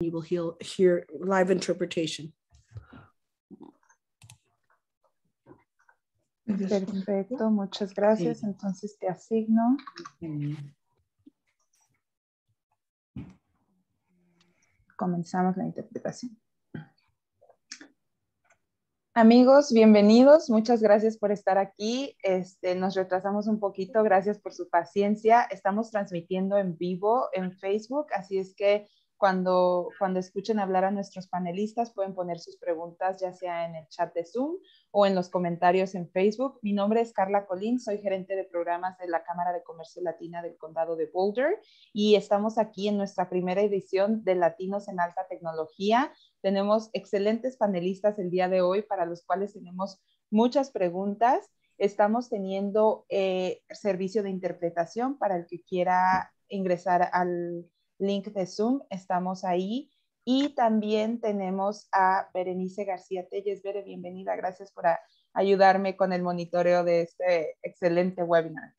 you will hear live interpretation. Perfecto, muchas gracias. Entonces te asigno. Comenzamos la interpretación. Amigos, bienvenidos. Muchas gracias por estar aquí. Este, nos retrasamos un poquito. Gracias por su paciencia. Estamos transmitiendo en vivo en Facebook, así es que cuando, cuando escuchen hablar a nuestros panelistas, pueden poner sus preguntas ya sea en el chat de Zoom o en los comentarios en Facebook. Mi nombre es Carla Colín, soy gerente de programas de la Cámara de Comercio Latina del Condado de Boulder y estamos aquí en nuestra primera edición de Latinos en Alta Tecnología. Tenemos excelentes panelistas el día de hoy para los cuales tenemos muchas preguntas. Estamos teniendo eh, servicio de interpretación para el que quiera ingresar al, link de Zoom, estamos ahí. Y también tenemos a Berenice García Telles. Bere, bienvenida. Gracias por ayudarme con el monitoreo de este excelente webinar.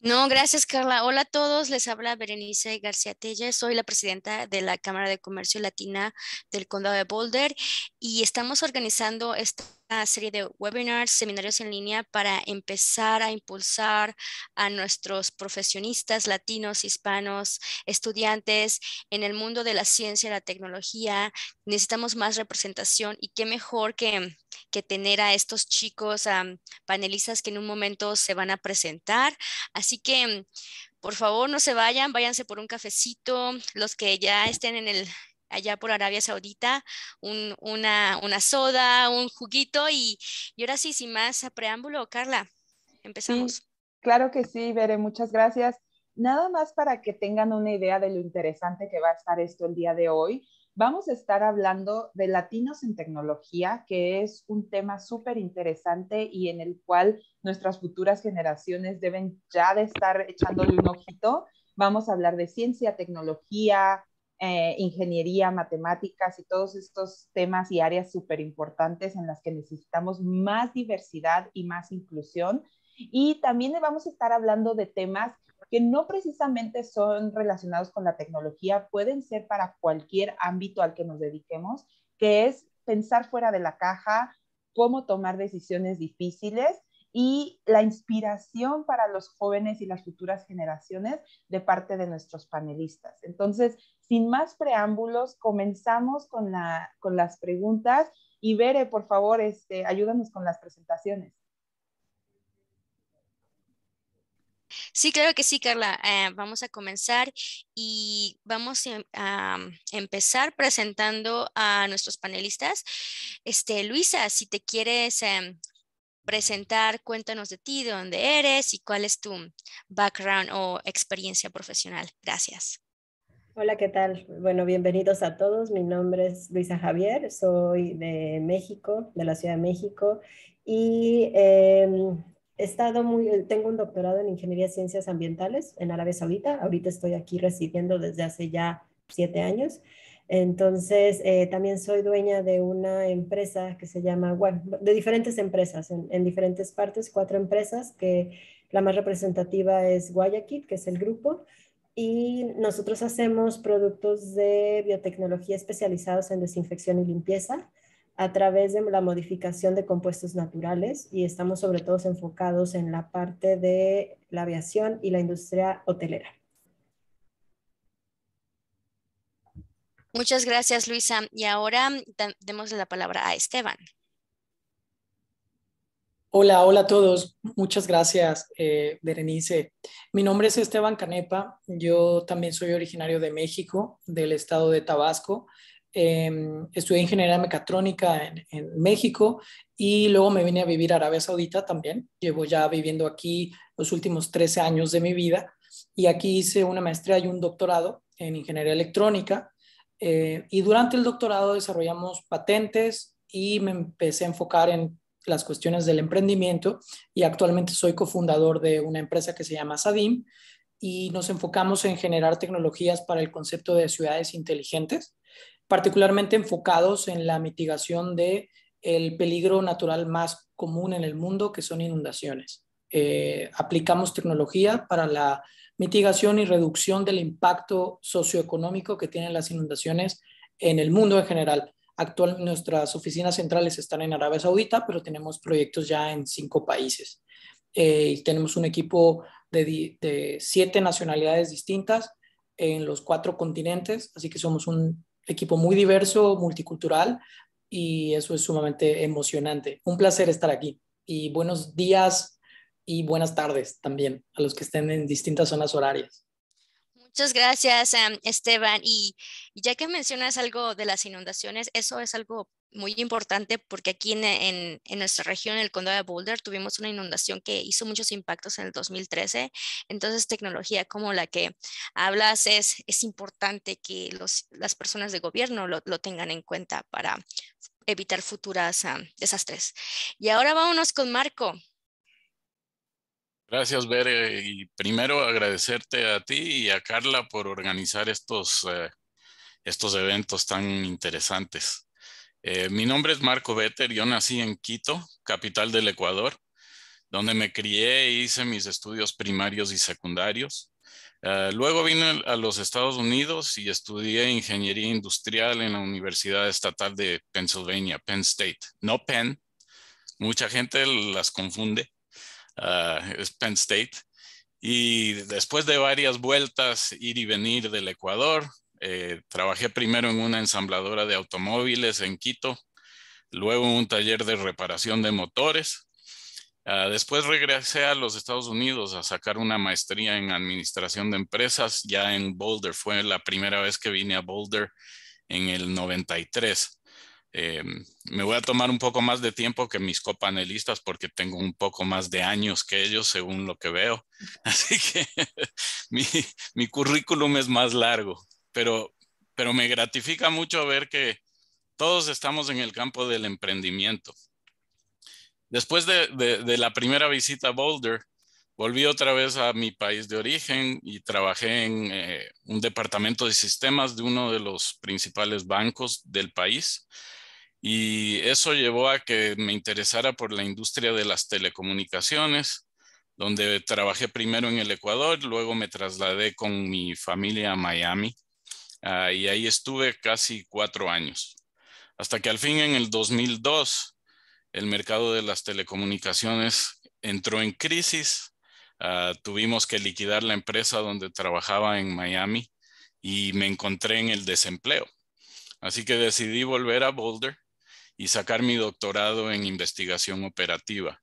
No, gracias Carla. Hola a todos, les habla Berenice García Telles. soy la presidenta de la Cámara de Comercio Latina del Condado de Boulder y estamos organizando este una serie de webinars, seminarios en línea para empezar a impulsar a nuestros profesionistas latinos, hispanos, estudiantes en el mundo de la ciencia y la tecnología. Necesitamos más representación y qué mejor que, que tener a estos chicos, panelistas que en un momento se van a presentar. Así que por favor no se vayan, váyanse por un cafecito, los que ya estén en el, allá por Arabia Saudita, una, soda, un juguito y, y ahora sí, sin más preámbulo, Carla, empezamos. claro que sí, Veré, muchas gracias. Nada más para que tengan una idea de lo interesante que va a estar esto el día de hoy, vamos a estar hablando de latinos en tecnología, que es un tema súper interesante y en el cual nuestras futuras generaciones deben ya de estar echándole un ojito. Vamos a hablar de ciencia, tecnología, eh, ingeniería, matemáticas y todos estos temas y áreas súper importantes en las que necesitamos más diversidad y más inclusión. Y también vamos a estar hablando de temas que no precisamente son relacionados con la tecnología, pueden ser para cualquier ámbito al que nos dediquemos, que es pensar fuera de la caja, cómo tomar decisiones difíciles y la inspiración para los jóvenes y las futuras generaciones de parte de nuestros panelistas. Entonces, sin más preámbulos, comenzamos con, las preguntas y Bere, por favor, este, ayúdanos con las presentaciones. Sí, claro que sí, Carla. Eh, vamos a comenzar y vamos em, a empezar presentando a nuestros panelistas. Este, Luisa, si te quieres em, presentar, cuéntanos de ti, de dónde eres y cuál es tu background o experiencia profesional. Gracias. Hola, ¿qué tal? Bueno, bienvenidos a todos. Mi nombre es Luisa Javier, soy de México, de la Ciudad de México, y em, he estado muy, tengo un doctorado en Ingeniería de Ciencias Ambientales en Arabia Saudita. Ahorita estoy aquí residiendo desde hace ya siete años. Entonces, eh, también soy dueña de una empresa que se llama, de diferentes empresas en, en diferentes partes, cuatro empresas, que la más representativa es Guayaquil, que es el grupo y nosotros hacemos productos de biotecnología especializados en desinfección y limpieza a través de la modificación de compuestos naturales y estamos sobre todo enfocados en la parte de la aviación y la industria hotelera. Muchas gracias, Luisa. Y ahora demos la palabra a Esteban. Hola, hola a todos. Muchas gracias, eh, Berenice. Mi nombre es Esteban Canepa. Yo también soy originario de México, del estado de Tabasco. Em, estudié ingeniería mecatrónica en, México y luego me vine a vivir a Arabia Saudita también. Llevo ya viviendo aquí los últimos 13 años de mi vida y aquí hice una maestría y un doctorado en ingeniería electrónica. Eh, y durante el doctorado desarrollamos patentes y me empecé a enfocar en las cuestiones del emprendimiento y actualmente soy cofundador de una empresa que se llama Sadim y nos enfocamos en generar tecnologías para el concepto de ciudades inteligentes, particularmente enfocados en la mitigación de el peligro natural más común en el mundo, que son inundaciones. Eh, aplicamos tecnología para la mitigación y reducción del impacto socioeconómico que tienen las inundaciones en el mundo en general. Actual, nuestras oficinas centrales están en Arabia Saudita, pero tenemos proyectos ya en cinco países. Eh, y tenemos un equipo de, siete nacionalidades distintas en los cuatro continentes, así que somos un equipo muy diverso, multicultural, y eso es sumamente emocionante. Un placer estar aquí y buenos días y buenas tardes también a los que estén en distintas zonas horarias. Muchas gracias, em, Esteban. Y, ya que mencionas algo de las inundaciones, eso es algo muy importante porque aquí en, nuestra región, en el condado de Boulder, tuvimos una inundación que hizo muchos impactos en el 2013. Entonces, tecnología como la que hablas es, es importante que las personas de gobierno lo, tengan en cuenta para evitar futuras em, desastres. Y ahora vámonos con Marco. Gracias, Bere. Y primero agradecerte a ti y a Carla por organizar estos, eh, estos eventos tan interesantes. Eh, mi nombre es Marco Vetter. Yo nací en Quito, capital del Ecuador, donde me crié e hice mis estudios primarios y secundarios. Eh, luego vine a los Estados Unidos y estudié ingeniería industrial en la Universidad Estatal de Pennsylvania, Penn State. No Penn. Mucha gente las confunde. Eh, es Penn State. Y después de varias vueltas, ir y venir del Ecuador, eh, trabajé primero en una ensambladora de automóviles en Quito, luego en un taller de reparación de motores. Ah, después regresé a los Estados Unidos a sacar una maestría en administración de empresas, ya en Boulder. Fue la primera vez que vine a Boulder en el 93. Eh, me voy a tomar un poco más de tiempo que mis copanelistas porque tengo un poco más de años que ellos, según lo que veo. Así que mi, currículum es más largo, pero, pero me gratifica mucho ver que todos estamos en el campo del emprendimiento. Después de, la primera visita a Boulder, volví otra vez a mi país de origen y trabajé en eh, un departamento de sistemas de uno de los principales bancos del país y eso llevó a que me interesara por la industria de las telecomunicaciones, donde trabajé primero en el Ecuador, luego me trasladé con mi familia a Miami ah, y ahí estuve casi cuatro años. Hasta que al fin en el 2002 el mercado de las telecomunicaciones entró en crisis, ah, tuvimos que liquidar la empresa donde trabajaba en Miami y me encontré en el desempleo. Así que decidí volver a Boulder y sacar mi doctorado en investigación operativa,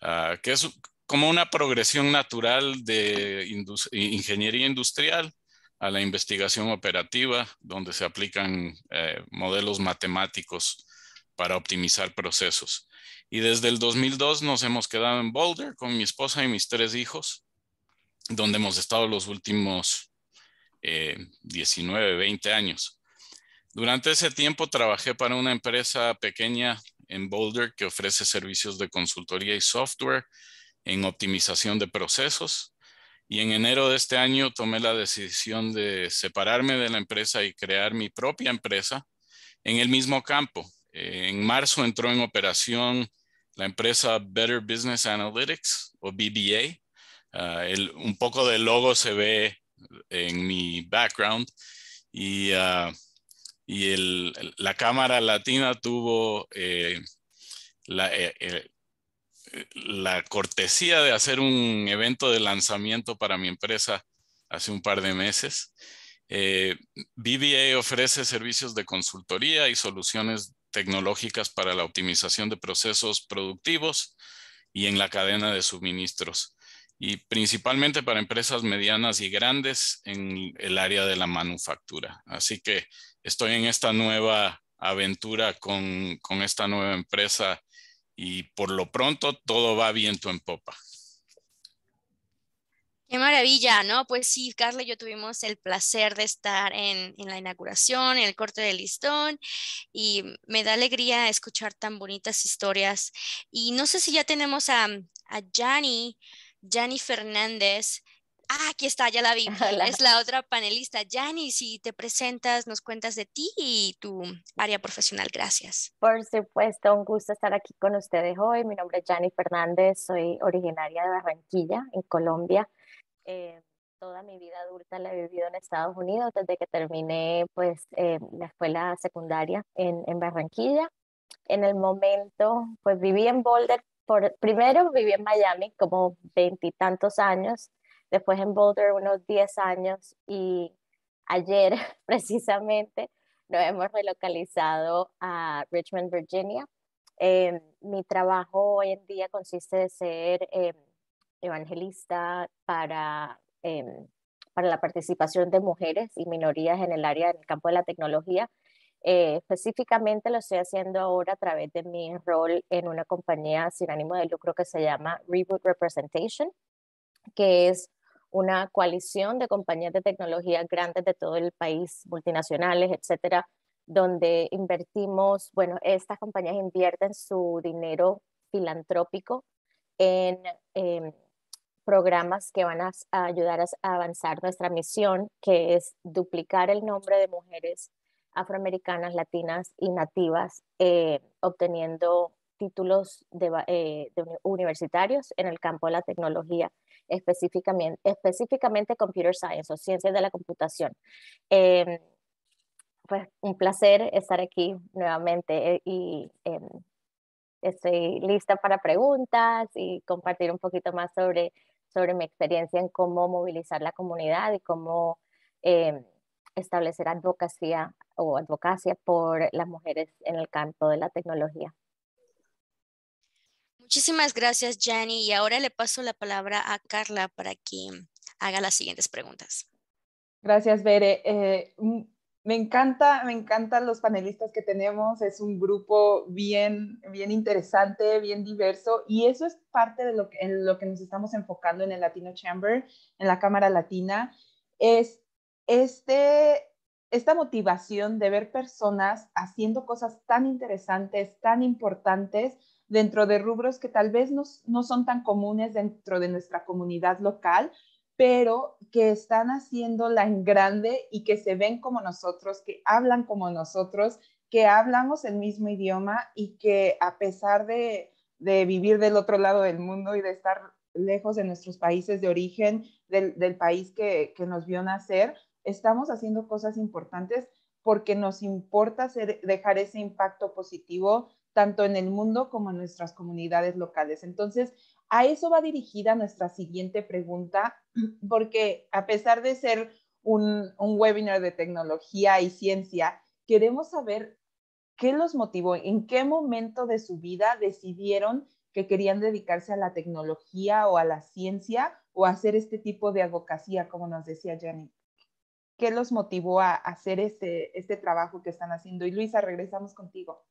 ah, que es como una progresión natural de ingeniería industrial a la investigación operativa, donde se aplican eh, modelos matemáticos para optimizar procesos. Y desde el 2002 nos hemos quedado en Boulder con mi esposa y mis tres hijos, donde hemos estado los últimos 19, eh, 20 años. Durante ese tiempo trabajé para una empresa pequeña en Boulder que ofrece servicios de consultoría y software en optimización de procesos. Y en enero de este año tomé la decisión de separarme de la empresa y crear mi propia empresa en el mismo campo. Eh, en marzo entró en operación la empresa Better Business Analytics o BBA. Ah, un poco del logo se ve en mi background y ah, y la Cámara Latina tuvo eh, la, eh, eh, la, cortesía de hacer un evento de lanzamiento para mi empresa hace un par de meses. BBA ofrece servicios de consultoría y soluciones tecnológicas para la optimización de procesos productivos y en la cadena de suministros y principalmente para empresas medianas y grandes en el área de la manufactura. Así que estoy en esta nueva aventura con, esta nueva empresa y por lo pronto todo va viento en popa. Qué maravilla, ¿no? Pues sí, Carla yo tuvimos el placer de estar en, la inauguración, en el corte de listón, y me da alegría escuchar tan bonitas historias. Y no sé si ya tenemos a, a Jani, Jani Fernández, Ah, aquí está, ya la vi. Es la otra panelista. Yanni, si te presentas, nos cuentas de ti y tu área profesional. Gracias. Por supuesto, un gusto estar aquí con ustedes hoy. Mi nombre es Yanni Fernández, soy originaria de Barranquilla, en Colombia. Eh, toda mi vida adulta la he vivido en Estados Unidos desde que terminé pues, eh, la escuela secundaria en, en Barranquilla. En el momento, pues viví en Boulder. Por, primero viví en Miami como veintitantos años después en Boulder unos 10 años y ayer precisamente nos hemos relocalizado a Richmond, Virginia. Em, mi trabajo hoy en día consiste de ser em, evangelista para, em, para la participación de mujeres y minorías en el área del campo de la tecnología. Eh, específicamente lo estoy haciendo ahora a través de mi rol en una compañía sin ánimo de lucro que se llama Reboot Representation, que es una coalición de compañías de tecnología grandes de todo el país, multinacionales, etcétera, donde invertimos, bueno, estas compañías invierten su dinero filantrópico en em, programas que van a, ayudar a avanzar nuestra misión, que es duplicar el nombre de mujeres afroamericanas, latinas y nativas, eh, obteniendo títulos eh, universitarios en el campo de la tecnología específicamente, específicamente Computer Science o Ciencias de la Computación. Em, pues un placer estar aquí nuevamente eh, y em, estoy lista para preguntas y compartir un poquito más sobre, sobre mi experiencia en cómo movilizar la comunidad y cómo em, establecer advocacia o advocacia por las mujeres en el campo de la tecnología. Muchísimas gracias, Jenny. Y ahora le paso la palabra a Carla para que mm, haga las siguientes preguntas. Gracias, Bere. Eh, mm, me encanta, me encantan los panelistas que tenemos. Es un grupo bien, bien interesante, bien diverso. Y eso es parte de lo que, en lo que nos estamos enfocando en el Latino Chamber, en la Cámara Latina. Es este, esta motivación de ver personas haciendo cosas tan interesantes, tan importantes dentro de rubros que tal vez no, son tan comunes dentro de nuestra comunidad local, pero que están haciéndola en grande y que se ven como nosotros, que hablan como nosotros, que hablamos el mismo idioma y que a pesar de, vivir del otro lado del mundo y de estar lejos de nuestros países de origen, del, país que, nos vio nacer, estamos haciendo cosas importantes porque nos importa dejar ese impacto positivo tanto en el mundo como en nuestras comunidades locales. Entonces, a eso va dirigida nuestra siguiente pregunta, porque a pesar de ser un, webinar de tecnología y ciencia, queremos saber qué los motivó, en qué momento de su vida decidieron que querían dedicarse a la tecnología o a la ciencia o hacer este tipo de abocacía como nos decía Jenny. ¿Qué los motivó a hacer este, este trabajo que están haciendo? Y Luisa, regresamos contigo.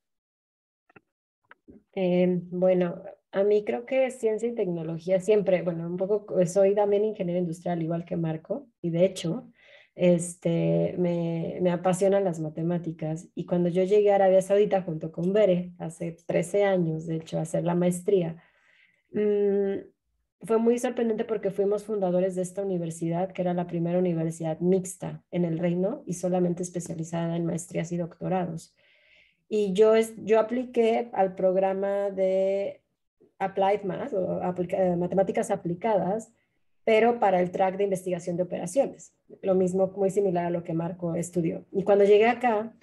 Eh, bueno, a mí creo que ciencia y tecnología siempre, bueno, un poco, soy también ingeniero industrial igual que Marco, y de hecho, este, me, apasionan las matemáticas. Y cuando yo llegué a Arabia Saudita junto con Bere, hace 13 años, de hecho, a hacer la maestría, mm, fue muy sorprendente porque fuimos fundadores de esta universidad, que era la primera universidad mixta en el reino y solamente especializada en maestrías y doctorados. Y yo, yo apliqué al programa de Applied Math, o eh, matemáticas aplicadas, pero para el track de investigación de operaciones. Lo mismo, muy similar a lo que Marco estudió. Y cuando llegué acá,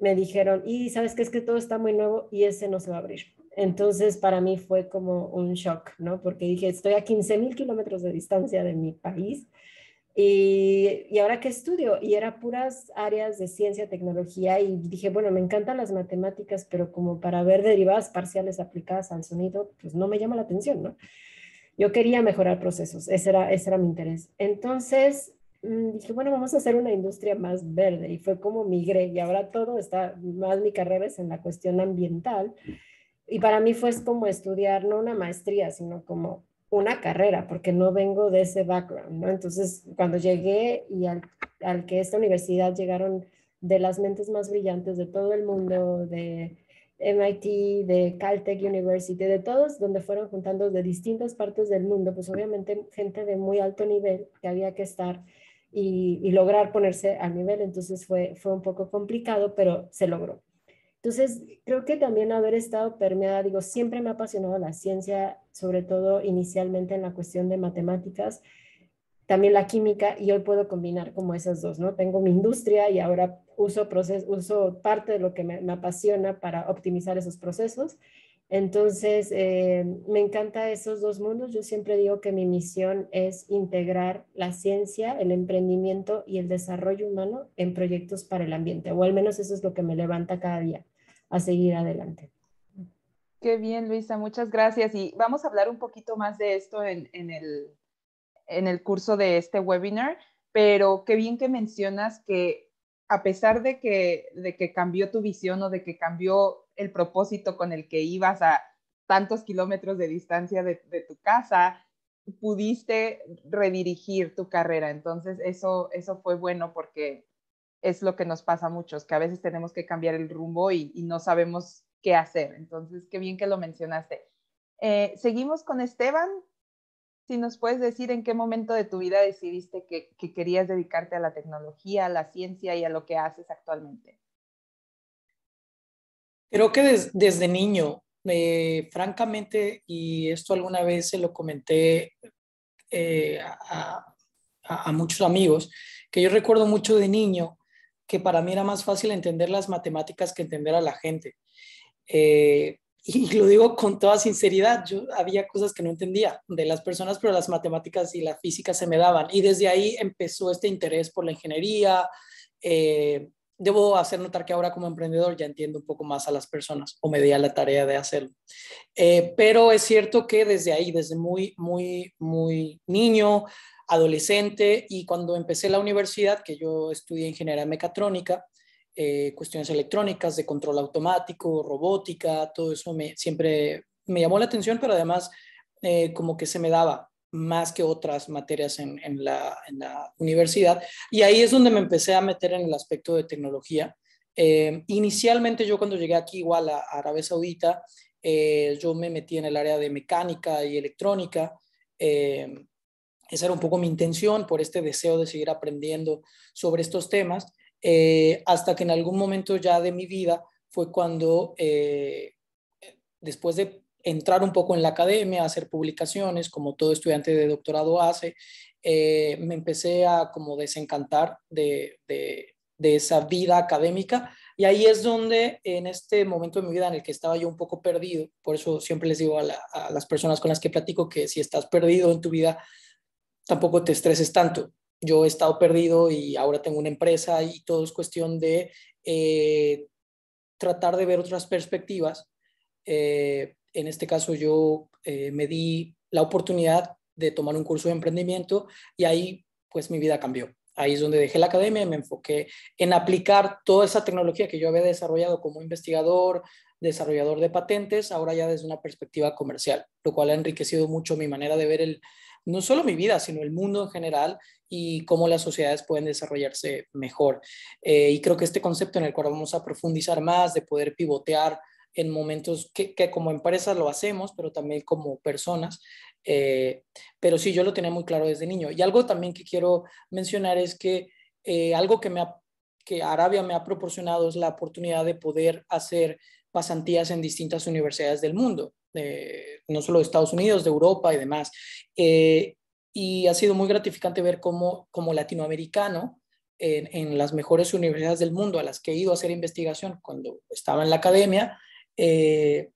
me dijeron, y sabes qué es que todo está muy nuevo y ese no se va a abrir. Entonces, para mí fue como un shock, ¿no? Porque dije, estoy a 15 mil kilómetros de distancia de mi país y, ahora qué estudio? Y era puras áreas de ciencia, tecnología y dije, bueno, me encantan las matemáticas, pero como para ver derivadas parciales aplicadas al sonido, pues no me llama la atención, ¿no? Yo quería mejorar procesos, ese era, ese era mi interés. Entonces mm, dije, bueno, vamos a hacer una industria más verde y fue como migré y ahora todo está, más mi carrera es en la cuestión ambiental y para mí fue como estudiar no una maestría, sino como una carrera, porque no vengo de ese background, ¿no? Entonces, cuando llegué y al, al que esta universidad llegaron de las mentes más brillantes de todo el mundo, de MIT, de Caltech University, de todos, donde fueron juntando de distintas partes del mundo, pues obviamente gente de muy alto nivel que había que estar y, y lograr ponerse al nivel. Entonces fue, fue un poco complicado, pero se logró. Entonces, creo que también haber estado permeada, digo, siempre me ha apasionado la ciencia, sobre todo inicialmente en la cuestión de matemáticas, también la química, y hoy puedo combinar como esas dos, ¿no? Tengo mi industria y ahora uso, proceso, uso parte de lo que me, me apasiona para optimizar esos procesos entonces, eh, me encanta esos dos mundos. Yo siempre digo que mi misión es integrar la ciencia, el emprendimiento y el desarrollo humano en proyectos para el ambiente, o al menos eso es lo que me levanta cada día a seguir adelante. Qué bien, Luisa, muchas gracias. Y vamos a hablar un poquito más de esto en, el, en el curso de este webinar, pero qué bien que mencionas que a pesar de que, de que cambió tu visión o de que cambió el propósito con el que ibas a tantos kilómetros de distancia de, tu casa, pudiste redirigir tu carrera. Entonces, eso, eso fue bueno porque es lo que nos pasa a muchos, que a veces tenemos que cambiar el rumbo y, no sabemos qué hacer. Entonces, qué bien que lo mencionaste. Eh, seguimos con Esteban. Si nos puedes decir en qué momento de tu vida decidiste que querías dedicarte a la tecnología, a la ciencia y a lo que haces actualmente. Creo que desde niño, eh, francamente, y esto alguna vez se lo comenté eh, a, a, muchos amigos, que yo recuerdo mucho de niño que para mí era más fácil entender las matemáticas que entender a la gente. Eh, y lo digo con toda sinceridad, yo había cosas que no entendía de las personas, pero las matemáticas y la física se me daban. Y desde ahí empezó este interés por la ingeniería, debo hacer notar que ahora como emprendedor ya entiendo un poco más a las personas o me di a la tarea de hacerlo. Eh, pero es cierto que desde ahí, desde muy, muy, muy niño, adolescente y cuando empecé la universidad, que yo estudié ingeniería mecatrónica, eh, cuestiones electrónicas, de control automático, robótica, todo eso siempre me llamó la atención, pero además eh, como que se me daba más que otras materias en, la, universidad. Y ahí es donde me empecé a meter en el aspecto de tecnología. Eh, inicialmente yo cuando llegué aquí igual a, Arabia Saudita, eh, yo me metí en el área de mecánica y electrónica. Eh, esa era un poco mi intención por este deseo de seguir aprendiendo sobre estos temas, hasta que en algún momento ya de mi vida fue cuando, después de entrar un poco en la academia, hacer publicaciones, como todo estudiante de doctorado hace, eh, me empecé a como desencantar de, esa vida académica y ahí es donde en este momento de mi vida en el que estaba yo un poco perdido, por eso siempre les digo a, las personas con las que platico que si estás perdido en tu vida, tampoco te estreses tanto. Yo he estado perdido y ahora tengo una empresa y todo es cuestión de eh, tratar de ver otras perspectivas. Eh, en este caso yo eh, me di la oportunidad de tomar un curso de emprendimiento y ahí pues mi vida cambió. Ahí es donde dejé la academia me enfoqué en aplicar toda esa tecnología que yo había desarrollado como investigador, desarrollador de patentes, ahora ya desde una perspectiva comercial, lo cual ha enriquecido mucho mi manera de ver el, no solo mi vida, sino el mundo en general y cómo las sociedades pueden desarrollarse mejor. Eh, y creo que este concepto en el cual vamos a profundizar más, de poder pivotear en momentos que, como empresas lo hacemos, pero también como personas. Eh, pero sí, yo lo tenía muy claro desde niño. Y algo también que quiero mencionar es que eh, algo que, me que Arabia me ha proporcionado es la oportunidad de poder hacer pasantías en distintas universidades del mundo, no solo de Estados Unidos, de Europa y demás. Eh, y ha sido muy gratificante ver cómo, como latinoamericano, en, las mejores universidades del mundo a las que he ido a hacer investigación cuando estaba en la academia, eh,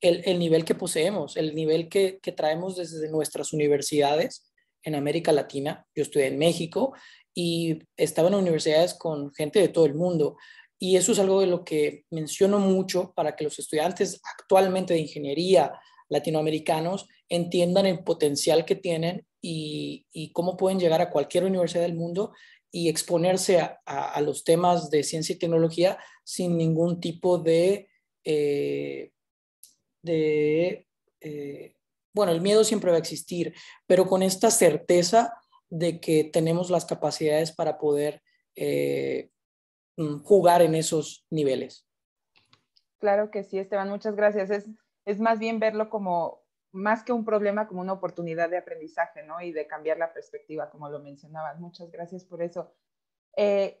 el, nivel que poseemos, el nivel que, traemos desde nuestras universidades en América Latina. Yo estudié en México y estaba en universidades con gente de todo el mundo. Y eso es algo de lo que menciono mucho para que los estudiantes actualmente de ingeniería latinoamericanos entiendan el potencial que tienen y, cómo pueden llegar a cualquier universidad del mundo y exponerse a los temas de ciencia y tecnología sin ningún tipo de eh, de, eh, bueno, el miedo siempre va a existir, pero con esta certeza de que tenemos las capacidades para poder eh, mm, jugar en esos niveles. Claro que sí, Esteban, muchas gracias. Es, es más bien verlo como, más que un problema, como una oportunidad de aprendizaje, ¿no? Y de cambiar la perspectiva, como lo mencionabas. Muchas gracias por eso. Eh,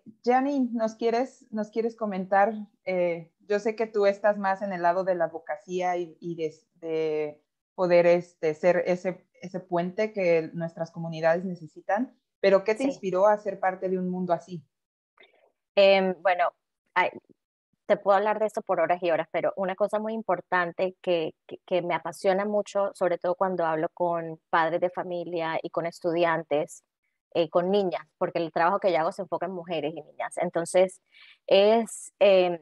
¿nos quieres, comentar? Eh, yo sé que tú estás más en el lado de la advocacia y, de, poder este, ser ese, puente que nuestras comunidades necesitan, pero ¿qué te inspiró a ser parte de un mundo así? Em, bueno, te puedo hablar de esto por horas y horas, pero una cosa muy importante que, me apasiona mucho, sobre todo cuando hablo con padres de familia y con estudiantes, eh, con niñas, porque el trabajo que yo hago se enfoca en mujeres y niñas. Entonces, es em,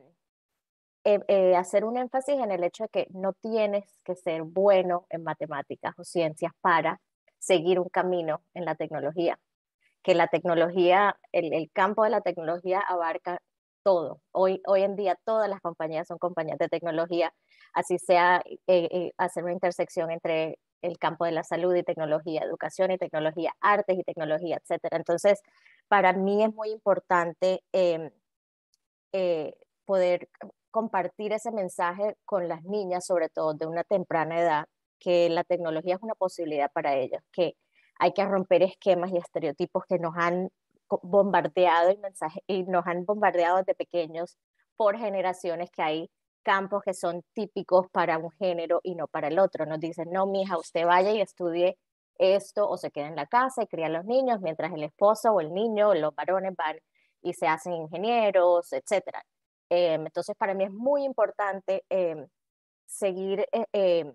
em, eh, hacer un énfasis en el hecho de que no tienes que ser bueno en matemáticas o ciencias para seguir un camino en la tecnología, que la tecnología, el, campo de la tecnología abarca todo. Hoy, hoy en día todas las compañías son compañías de tecnología, así sea eh, hacer una intersección entre el campo de la salud y tecnología, educación y tecnología, artes y tecnología, etcétera. Entonces, para mí es muy importante em, eh, poder compartir ese mensaje con las niñas, sobre todo de una temprana edad, que la tecnología es una posibilidad para ellas, que hay que romper esquemas y estereotipos que nos han bombardeado de y nos han bombardeado desde pequeños por generaciones que hay campos que son típicos para un género y no para el otro. Nos dicen, no, mija, usted vaya y estudie esto o se queda en la casa y cría a los niños mientras el esposo o el niño los varones van y se hacen ingenieros, etc. Em, entonces, para mí es muy importante em, seguir eh, em,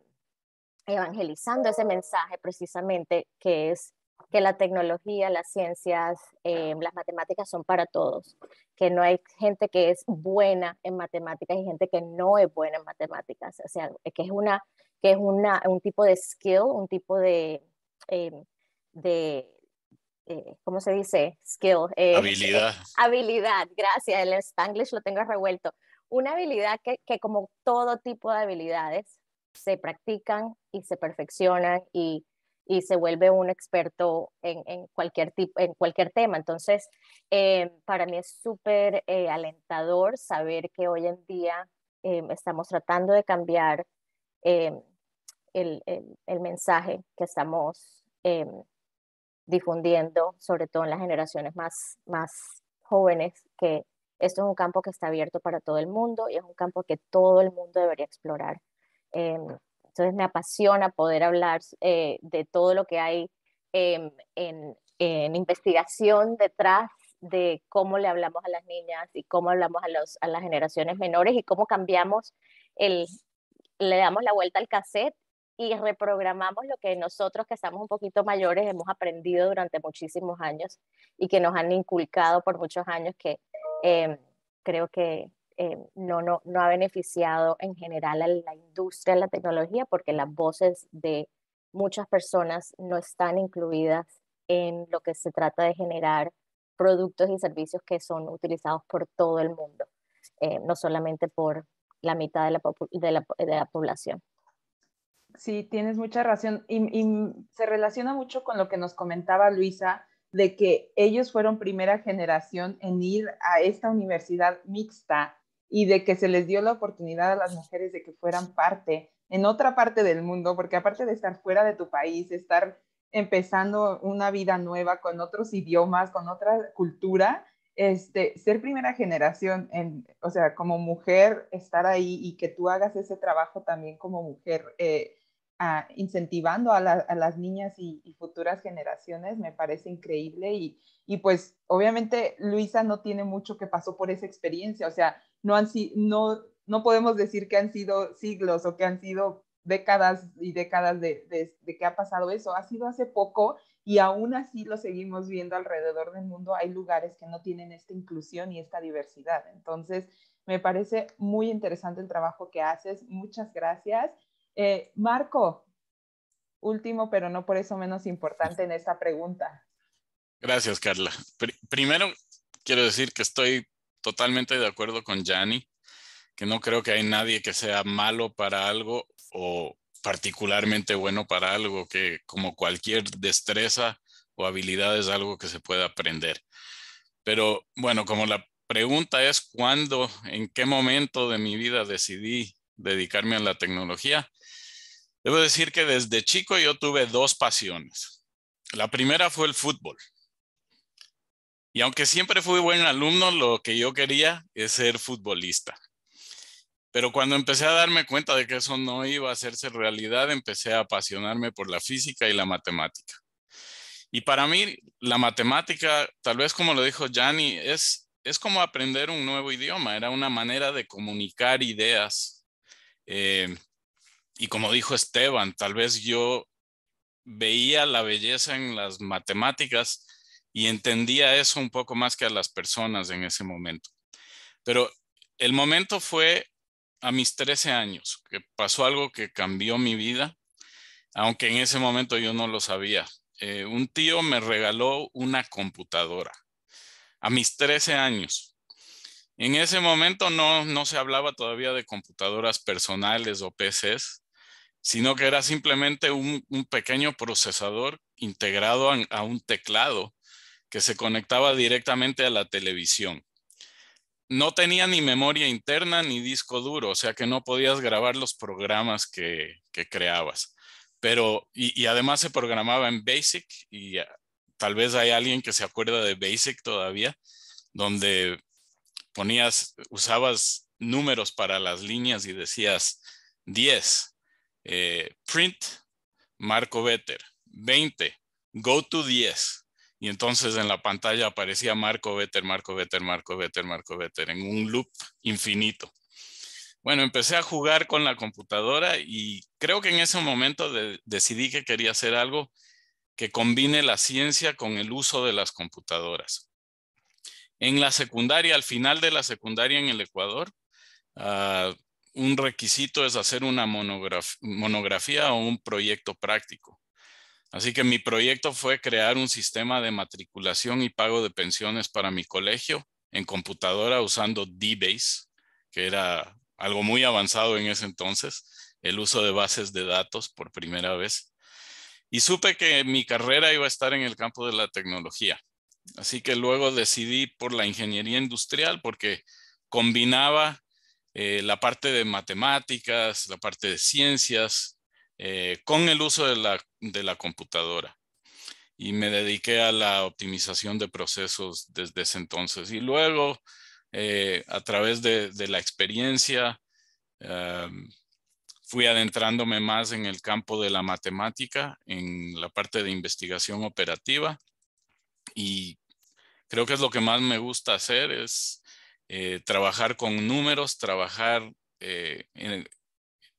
evangelizando ese mensaje precisamente que es que la tecnología, las ciencias, em, las matemáticas son para todos, que no hay gente que es buena en matemáticas y gente que no es buena en matemáticas, o sea, eh, que es, una, que es una, un tipo de skill, un tipo de, em, de eh, ¿cómo se dice? Skill. Eh, habilidad. habilidad, gracias, el spanglish lo tengo revuelto. Una habilidad que como todo tipo de habilidades se practican y se perfeccionan y y se vuelve un experto en, en cualquier, tipo, en cualquier tema. Entonces, eh, para mí es súper eh, alentador saber que hoy en día eh, estamos tratando de cambiar el, el, el, mensaje que estamos difundiendo, sobre todo en las generaciones más, más jóvenes, que esto es un campo que está abierto para todo el mundo y es un campo que todo el mundo debería explorar. Entonces me apasiona poder hablar eh, de todo lo que hay em, en, investigación detrás de cómo le hablamos a las niñas y cómo hablamos a, las generaciones menores y cómo cambiamos el, le damos la vuelta al cassette y reprogramamos lo que nosotros que estamos un poquito mayores hemos aprendido durante muchísimos años y que nos han inculcado por muchos años que em, creo que eh, no, no, ha beneficiado en general a la industria a la tecnología porque las voces de muchas personas no están incluidas en lo que se trata de generar productos y servicios que son utilizados por todo el mundo, eh, no solamente por la mitad de la, población. Sí, tienes mucha razón y, se relaciona mucho con lo que nos comentaba Luisa de que ellos fueron primera generación en ir a esta universidad mixta y de que se les dio la oportunidad a las mujeres de que fueran parte en otra parte del mundo, porque aparte de estar fuera de tu país, estar empezando una vida nueva con otros idiomas, con otra cultura, este, ser primera generación, en, o sea, como mujer, estar ahí y que tú hagas ese trabajo también como mujer, eh, incentivando a, las niñas y, futuras generaciones, me parece increíble. Y, pues obviamente Luisa no tiene mucho que pasó por esa experiencia, o sea, no, han, no, no podemos decir que han sido siglos o que han sido décadas y décadas de que ha pasado eso, ha sido hace poco y aún así lo seguimos viendo alrededor del mundo, hay lugares que no tienen esta inclusión y esta diversidad. Entonces, me parece muy interesante el trabajo que haces, muchas gracias eh, Marco, último, pero no por eso menos importante en esta pregunta. Gracias, Carla. primero, quiero decir que estoy totalmente de acuerdo con Yanni, que no creo que hay nadie que sea malo para algo o particularmente bueno para algo, que como cualquier destreza o habilidad es algo que se puede aprender. Pero bueno, como la pregunta es cuándo, en qué momento de mi vida decidí dedicarme a la tecnología, Debo decir que desde chico yo tuve dos pasiones. La primera fue el fútbol. Y aunque siempre fui buen alumno, lo que yo quería es ser futbolista. Pero cuando empecé a darme cuenta de que eso no iba a hacerse realidad, empecé a apasionarme por la física y la matemática. Y para mí, la matemática, tal vez como lo dijo Gianni, es, es como aprender un nuevo idioma, era una manera de comunicar ideas. Eh, y como dijo Esteban, tal vez yo veía la belleza en las matemáticas y entendía eso un poco más que a las personas en ese momento. Pero el momento fue a mis 13 años, que pasó algo que cambió mi vida, aunque en ese momento yo no lo sabía. Eh, un tío me regaló una computadora a mis 13 años. En ese momento no, no se hablaba todavía de computadoras personales o PCs, sino que era simplemente un, pequeño procesador integrado a, un teclado que se conectaba directamente a la televisión. No tenía ni memoria interna ni disco duro, o sea que no podías grabar los programas que, creabas. Pero, y, además se programaba en Basic, y ah, tal vez hay alguien que se acuerda de Basic todavía, donde ponías, usabas números para las líneas y decías 10, eh, print Marco Better. 20, go to 10. Y entonces en la pantalla aparecía Marco Better, Marco Better, Marco Better, Marco Better, en un loop infinito. Bueno, empecé a jugar con la computadora y creo que en ese momento decidí que quería hacer algo que combine la ciencia con el uso de las computadoras. En la secundaria, al final de la secundaria en el Ecuador, ah, un requisito es hacer una monografía o un proyecto práctico. Así que mi proyecto fue crear un sistema de matriculación y pago de pensiones para mi colegio en computadora usando DBase, que era algo muy avanzado en ese entonces, el uso de bases de datos por primera vez. Y supe que mi carrera iba a estar en el campo de la tecnología. Así que luego decidí por la ingeniería industrial porque combinaba eh, la parte de matemáticas, la parte de ciencias, eh, con el uso de la, computadora. Y me dediqué a la optimización de procesos desde ese entonces. Y luego, eh, a través de, de la experiencia, em, fui adentrándome más en el campo de la matemática, en la parte de investigación operativa. Y creo que es lo que más me gusta hacer, es eh, trabajar con números, trabajar eh,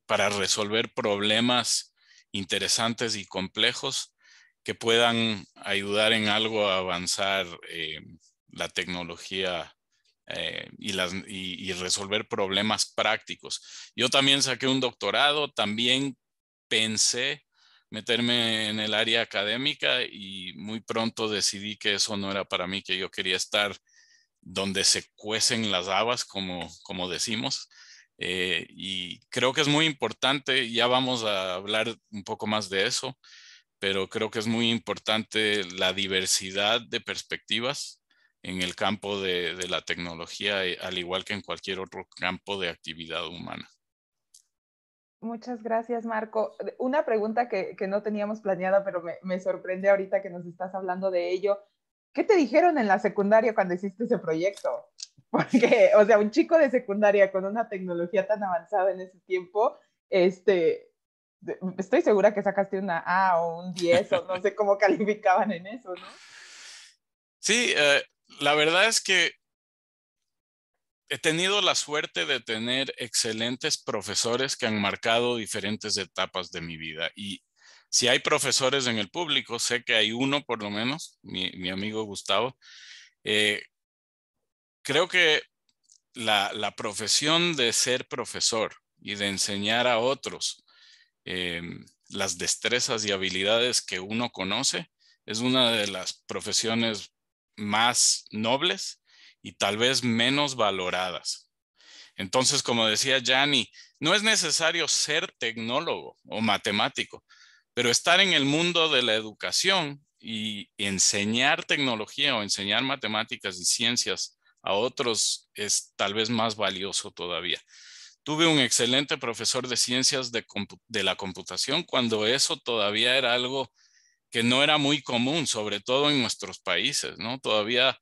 para resolver problemas interesantes y complejos que puedan ayudar en algo a avanzar eh, la tecnología y resolver problemas prácticos. Yo también saqué un doctorado, también pensé meterme en el área académica y muy pronto decidí que eso no era para mí, que yo quería estar donde se cuecen las habas, como, decimos. Eh, y creo que es muy importante, ya vamos a hablar un poco más de eso, pero creo que es muy importante la diversidad de perspectivas en el campo de, la tecnología, eh, al igual que en cualquier otro campo de actividad humana. Muchas gracias, Marco. Una pregunta que, no teníamos planeada, pero me, me, sorprende ahorita que nos estás hablando de ello. ¿qué te dijeron en la secundaria cuando hiciste ese proyecto? Porque, o sea, un chico de secundaria con una tecnología tan avanzada en ese tiempo, este, estoy segura que sacaste una A o un 10 o no sé cómo calificaban en eso, ¿no? Sí, eh, la verdad es que he tenido la suerte de tener excelentes profesores que han marcado diferentes etapas de mi vida y si hay profesores en el público, sé que hay uno por lo menos, mi, amigo Gustavo. Eh, creo que la, profesión de ser profesor y de enseñar a otros eh, las destrezas y habilidades que uno conoce es una de las profesiones más nobles y tal vez menos valoradas. Entonces, como decía jani no es necesario ser tecnólogo o matemático, pero estar en el mundo de la educación y enseñar tecnología o enseñar matemáticas y ciencias a otros es tal vez más valioso todavía. Tuve un excelente profesor de ciencias de, la computación cuando eso todavía era algo que no era muy común, sobre todo en nuestros países, ¿no? Todavía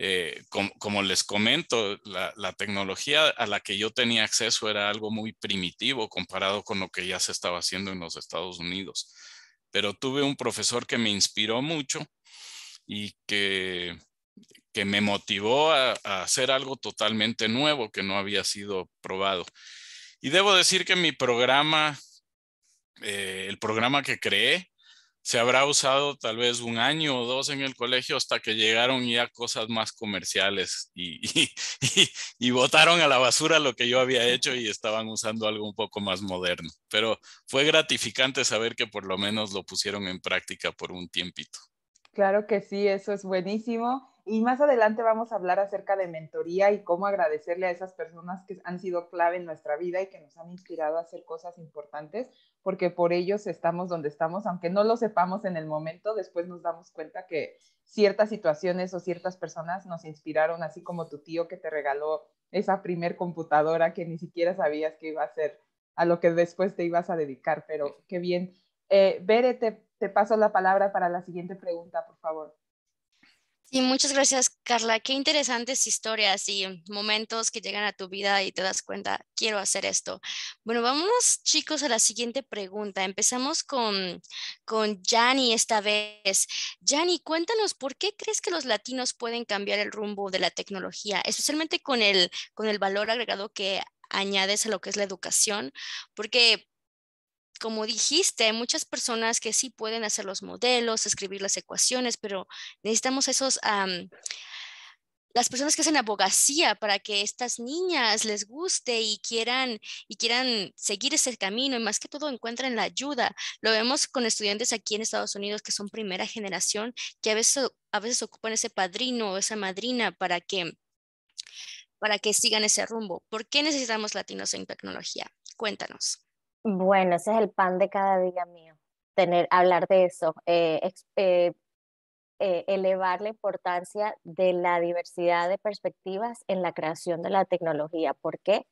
eh, como les comento, la, tecnología a la que yo tenía acceso era algo muy primitivo comparado con lo que ya se estaba haciendo en los Estados Unidos. Pero tuve un profesor que me inspiró mucho y que, me motivó a, hacer algo totalmente nuevo que no había sido probado. Y debo decir que mi programa, eh, el programa que creé, se habrá usado tal vez un año o dos en el colegio hasta que llegaron ya cosas más comerciales y, y, y, botaron a la basura lo que yo había hecho y estaban usando algo un poco más moderno. Pero fue gratificante saber que por lo menos lo pusieron en práctica por un tiempito. Claro que sí, eso es buenísimo. Y más adelante vamos a hablar acerca de mentoría y cómo agradecerle a esas personas que han sido clave en nuestra vida y que nos han inspirado a hacer cosas importantes, porque por ellos estamos donde estamos, aunque no lo sepamos en el momento, después nos damos cuenta que ciertas situaciones o ciertas personas nos inspiraron, así como tu tío que te regaló esa primer computadora que ni siquiera sabías que iba a ser a lo que después te ibas a dedicar, pero qué bien. Eh, te paso la palabra para la siguiente pregunta, por favor. Sí, muchas gracias, Carla. Qué interesantes historias y momentos que llegan a tu vida y te das cuenta, quiero hacer esto. Bueno, vamos chicos a la siguiente pregunta. Empezamos con, con esta vez. Jani, cuéntanos, ¿por qué crees que los latinos pueden cambiar el rumbo de la tecnología, especialmente con el, con el valor agregado que añades a lo que es la educación? Porque como dijiste, hay muchas personas que sí pueden hacer los modelos, escribir las ecuaciones, pero necesitamos esos, las personas que hacen abogacía para que estas niñas les guste y quieran, y quieran seguir ese camino y más que todo encuentren la ayuda. Lo vemos con estudiantes aquí en Estados Unidos que son primera generación, que a veces, a veces ocupan ese padrino o esa madrina para que para que sigan ese rumbo. ¿Por qué necesitamos latinos en tecnología? Cuéntanos. Bueno, ese es el pan de cada día mío, tener, hablar de eso, eh, eh, eh, elevar la importancia de la diversidad de perspectivas en la creación de la tecnología. ¿Por qué?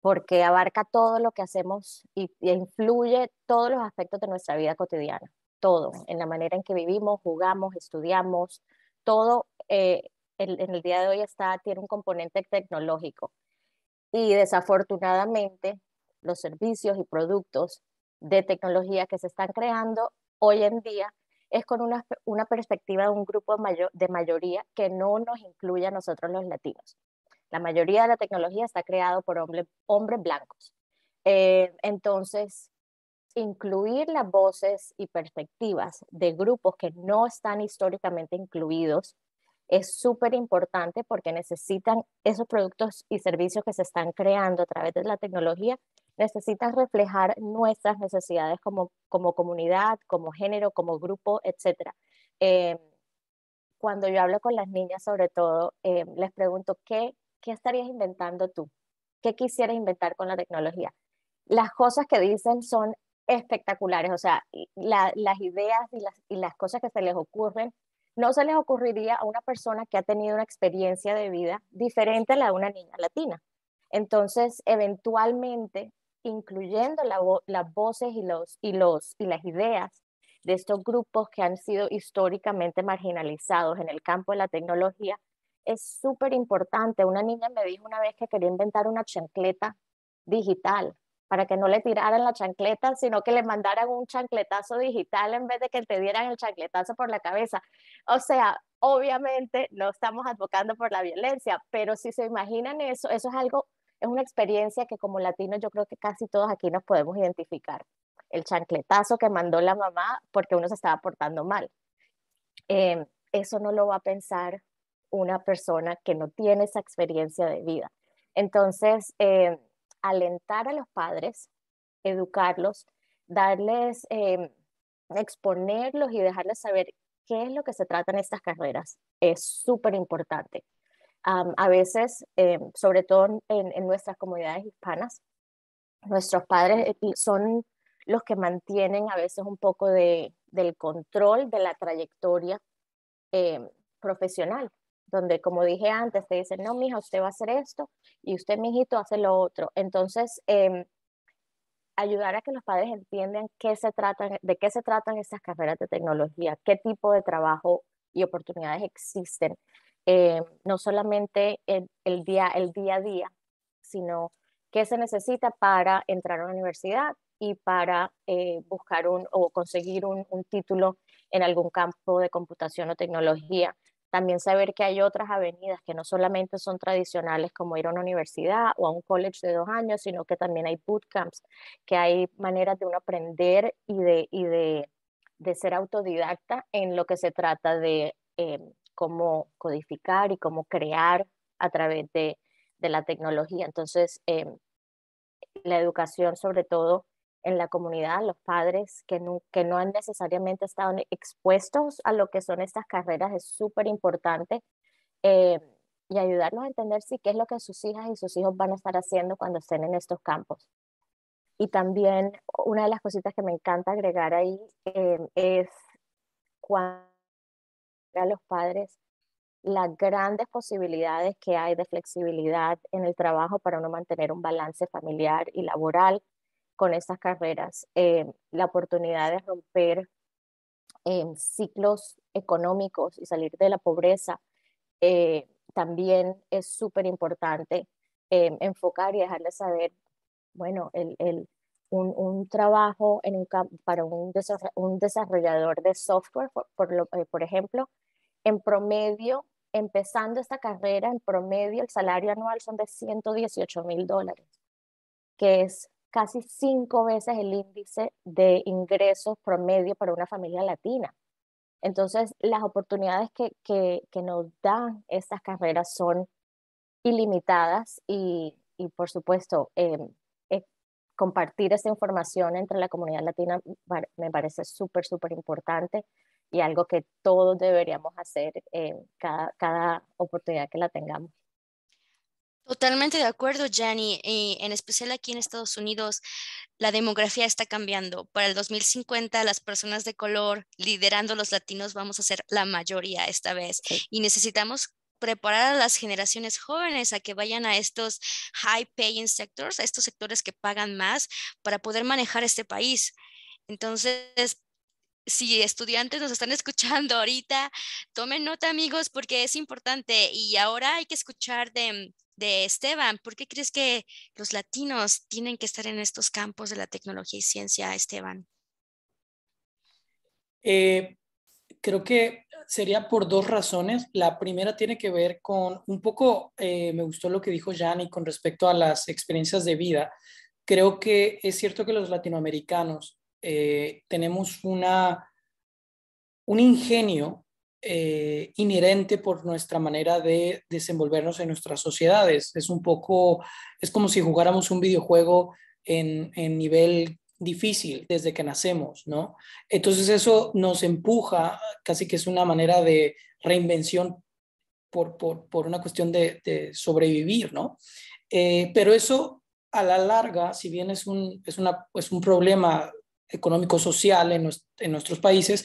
Porque abarca todo lo que hacemos y, influye todos los aspectos de nuestra vida cotidiana, todo, en la manera en que vivimos, jugamos, estudiamos, todo en el, el día de hoy está, tiene un componente tecnológico. Y desafortunadamente los servicios y productos de tecnología que se están creando hoy en día es con una, perspectiva de un grupo mayor, de mayoría que no nos incluye a nosotros los latinos. La mayoría de la tecnología está creada por hombres blancos. Eh, entonces, incluir las voces y perspectivas de grupos que no están históricamente incluidos es súper importante porque necesitan esos productos y servicios que se están creando a través de la tecnología Necesitas reflejar nuestras necesidades como, como comunidad, como género, como grupo, etc. Em, cuando yo hablo con las niñas, sobre todo, em, les pregunto, ¿qué, ¿qué estarías inventando tú? ¿Qué quisieras inventar con la tecnología? Las cosas que dicen son espectaculares, o sea, las ideas y las, y las cosas que se les ocurren no se les ocurriría a una persona que ha tenido una experiencia de vida diferente a la de una niña latina. Entonces, eventualmente, incluyendo las voces y, los, y, los, y las ideas de estos grupos que han sido históricamente marginalizados en el campo de la tecnología, es súper importante. Una niña me dijo una vez que quería inventar una chancleta digital para que no le tiraran la chancleta, sino que le mandaran un chancletazo digital en vez de que te dieran el chancletazo por la cabeza. O sea, obviamente no estamos advocando por la violencia, pero si se imaginan eso, eso es algo es una experiencia que como latinos yo creo que casi todos aquí nos podemos identificar. El chancletazo que mandó la mamá porque uno se estaba portando mal. Em, eso no lo va a pensar una persona que no tiene esa experiencia de vida. Entonces, em, alentar a los padres, educarlos, darles, em, exponerlos y dejarles saber qué es lo que se trata en estas carreras es súper importante a veces, eh, sobre todo en, nuestras comunidades hispanas, nuestros padres eh, son los que mantienen a veces un poco del control de la trayectoria eh, profesional, donde como dije antes, te dicen, no, mija, usted va a hacer esto y usted, mijito, hace lo otro. Entonces, em, ayudar a que los padres entiendan qué se de qué se tratan estas carreras de tecnología, qué tipo de trabajo y oportunidades existen eh, no solamente el, día, el día a día, sino qué se necesita para entrar a una universidad y para eh, buscar o conseguir un, título en algún campo de computación o tecnología también saber que hay otras avenidas que no solamente son tradicionales como ir a una universidad o a un college de dos años, sino que también hay bootcamps, que hay maneras de uno aprender y de, de, ser autodidacta en lo que se trata de em, cómo codificar y cómo crear a través de, de la tecnología. Entonces, eh, la educación, sobre todo en la comunidad, los padres que no, que no han necesariamente estado expuestos a lo que son estas carreras, es súper importante. Eh, y ayudarnos a entender sí, qué es lo que sus hijas y sus hijos van a estar haciendo cuando estén en estos campos. Y también una de las cositas que me encanta agregar ahí eh, es cuando a los padres las grandes posibilidades que hay de flexibilidad en el trabajo para uno mantener un balance familiar y laboral con estas carreras, eh, la oportunidad de romper eh, ciclos económicos y salir de la pobreza eh, también es súper importante enfocar y dejarle saber, bueno, el, el un, trabajo en para un, desarrollador de software, por, por ejemplo, en promedio, empezando esta carrera, en promedio el salario anual son de 118 mil dólares, que es casi cinco veces el índice de ingresos promedio para una familia latina. Entonces, las oportunidades que, nos dan estas carreras son ilimitadas y, por supuesto, em, eh, compartir esa información entre la comunidad latina me parece súper, súper importante y algo que todos deberíamos hacer en eh, cada, oportunidad que la tengamos. Totalmente de acuerdo, Jenny, Y en especial aquí en Estados Unidos, la demografía está cambiando. Para el 2050, las personas de color liderando los latinos vamos a ser la mayoría esta vez. Y necesitamos preparar a las generaciones jóvenes a que vayan a estos high paying sectors, a estos sectores que pagan más para poder manejar este país. Entonces, si estudiantes nos están escuchando ahorita, tomen nota amigos porque es importante y ahora hay que escuchar de, Esteban. ¿Por qué crees que los latinos tienen que estar en estos campos de la tecnología y ciencia, Esteban? Eh, creo que sería por dos razones. La primera tiene que ver con un poco, eh, me gustó lo que dijo Yanni con respecto a las experiencias de vida. Creo que es cierto que los latinoamericanos eh, tenemos una, un ingenio eh, inherente por nuestra manera de desenvolvernos en nuestras sociedades. Es un poco, es como si jugáramos un videojuego en, en nivel difícil desde que nacemos, ¿no? Entonces eso nos empuja, casi que es una manera de reinvención por, por, por una cuestión de, sobrevivir, ¿no? Eh, pero eso a la larga, si bien es un, es una, es un problema económico-social en, nuestros países,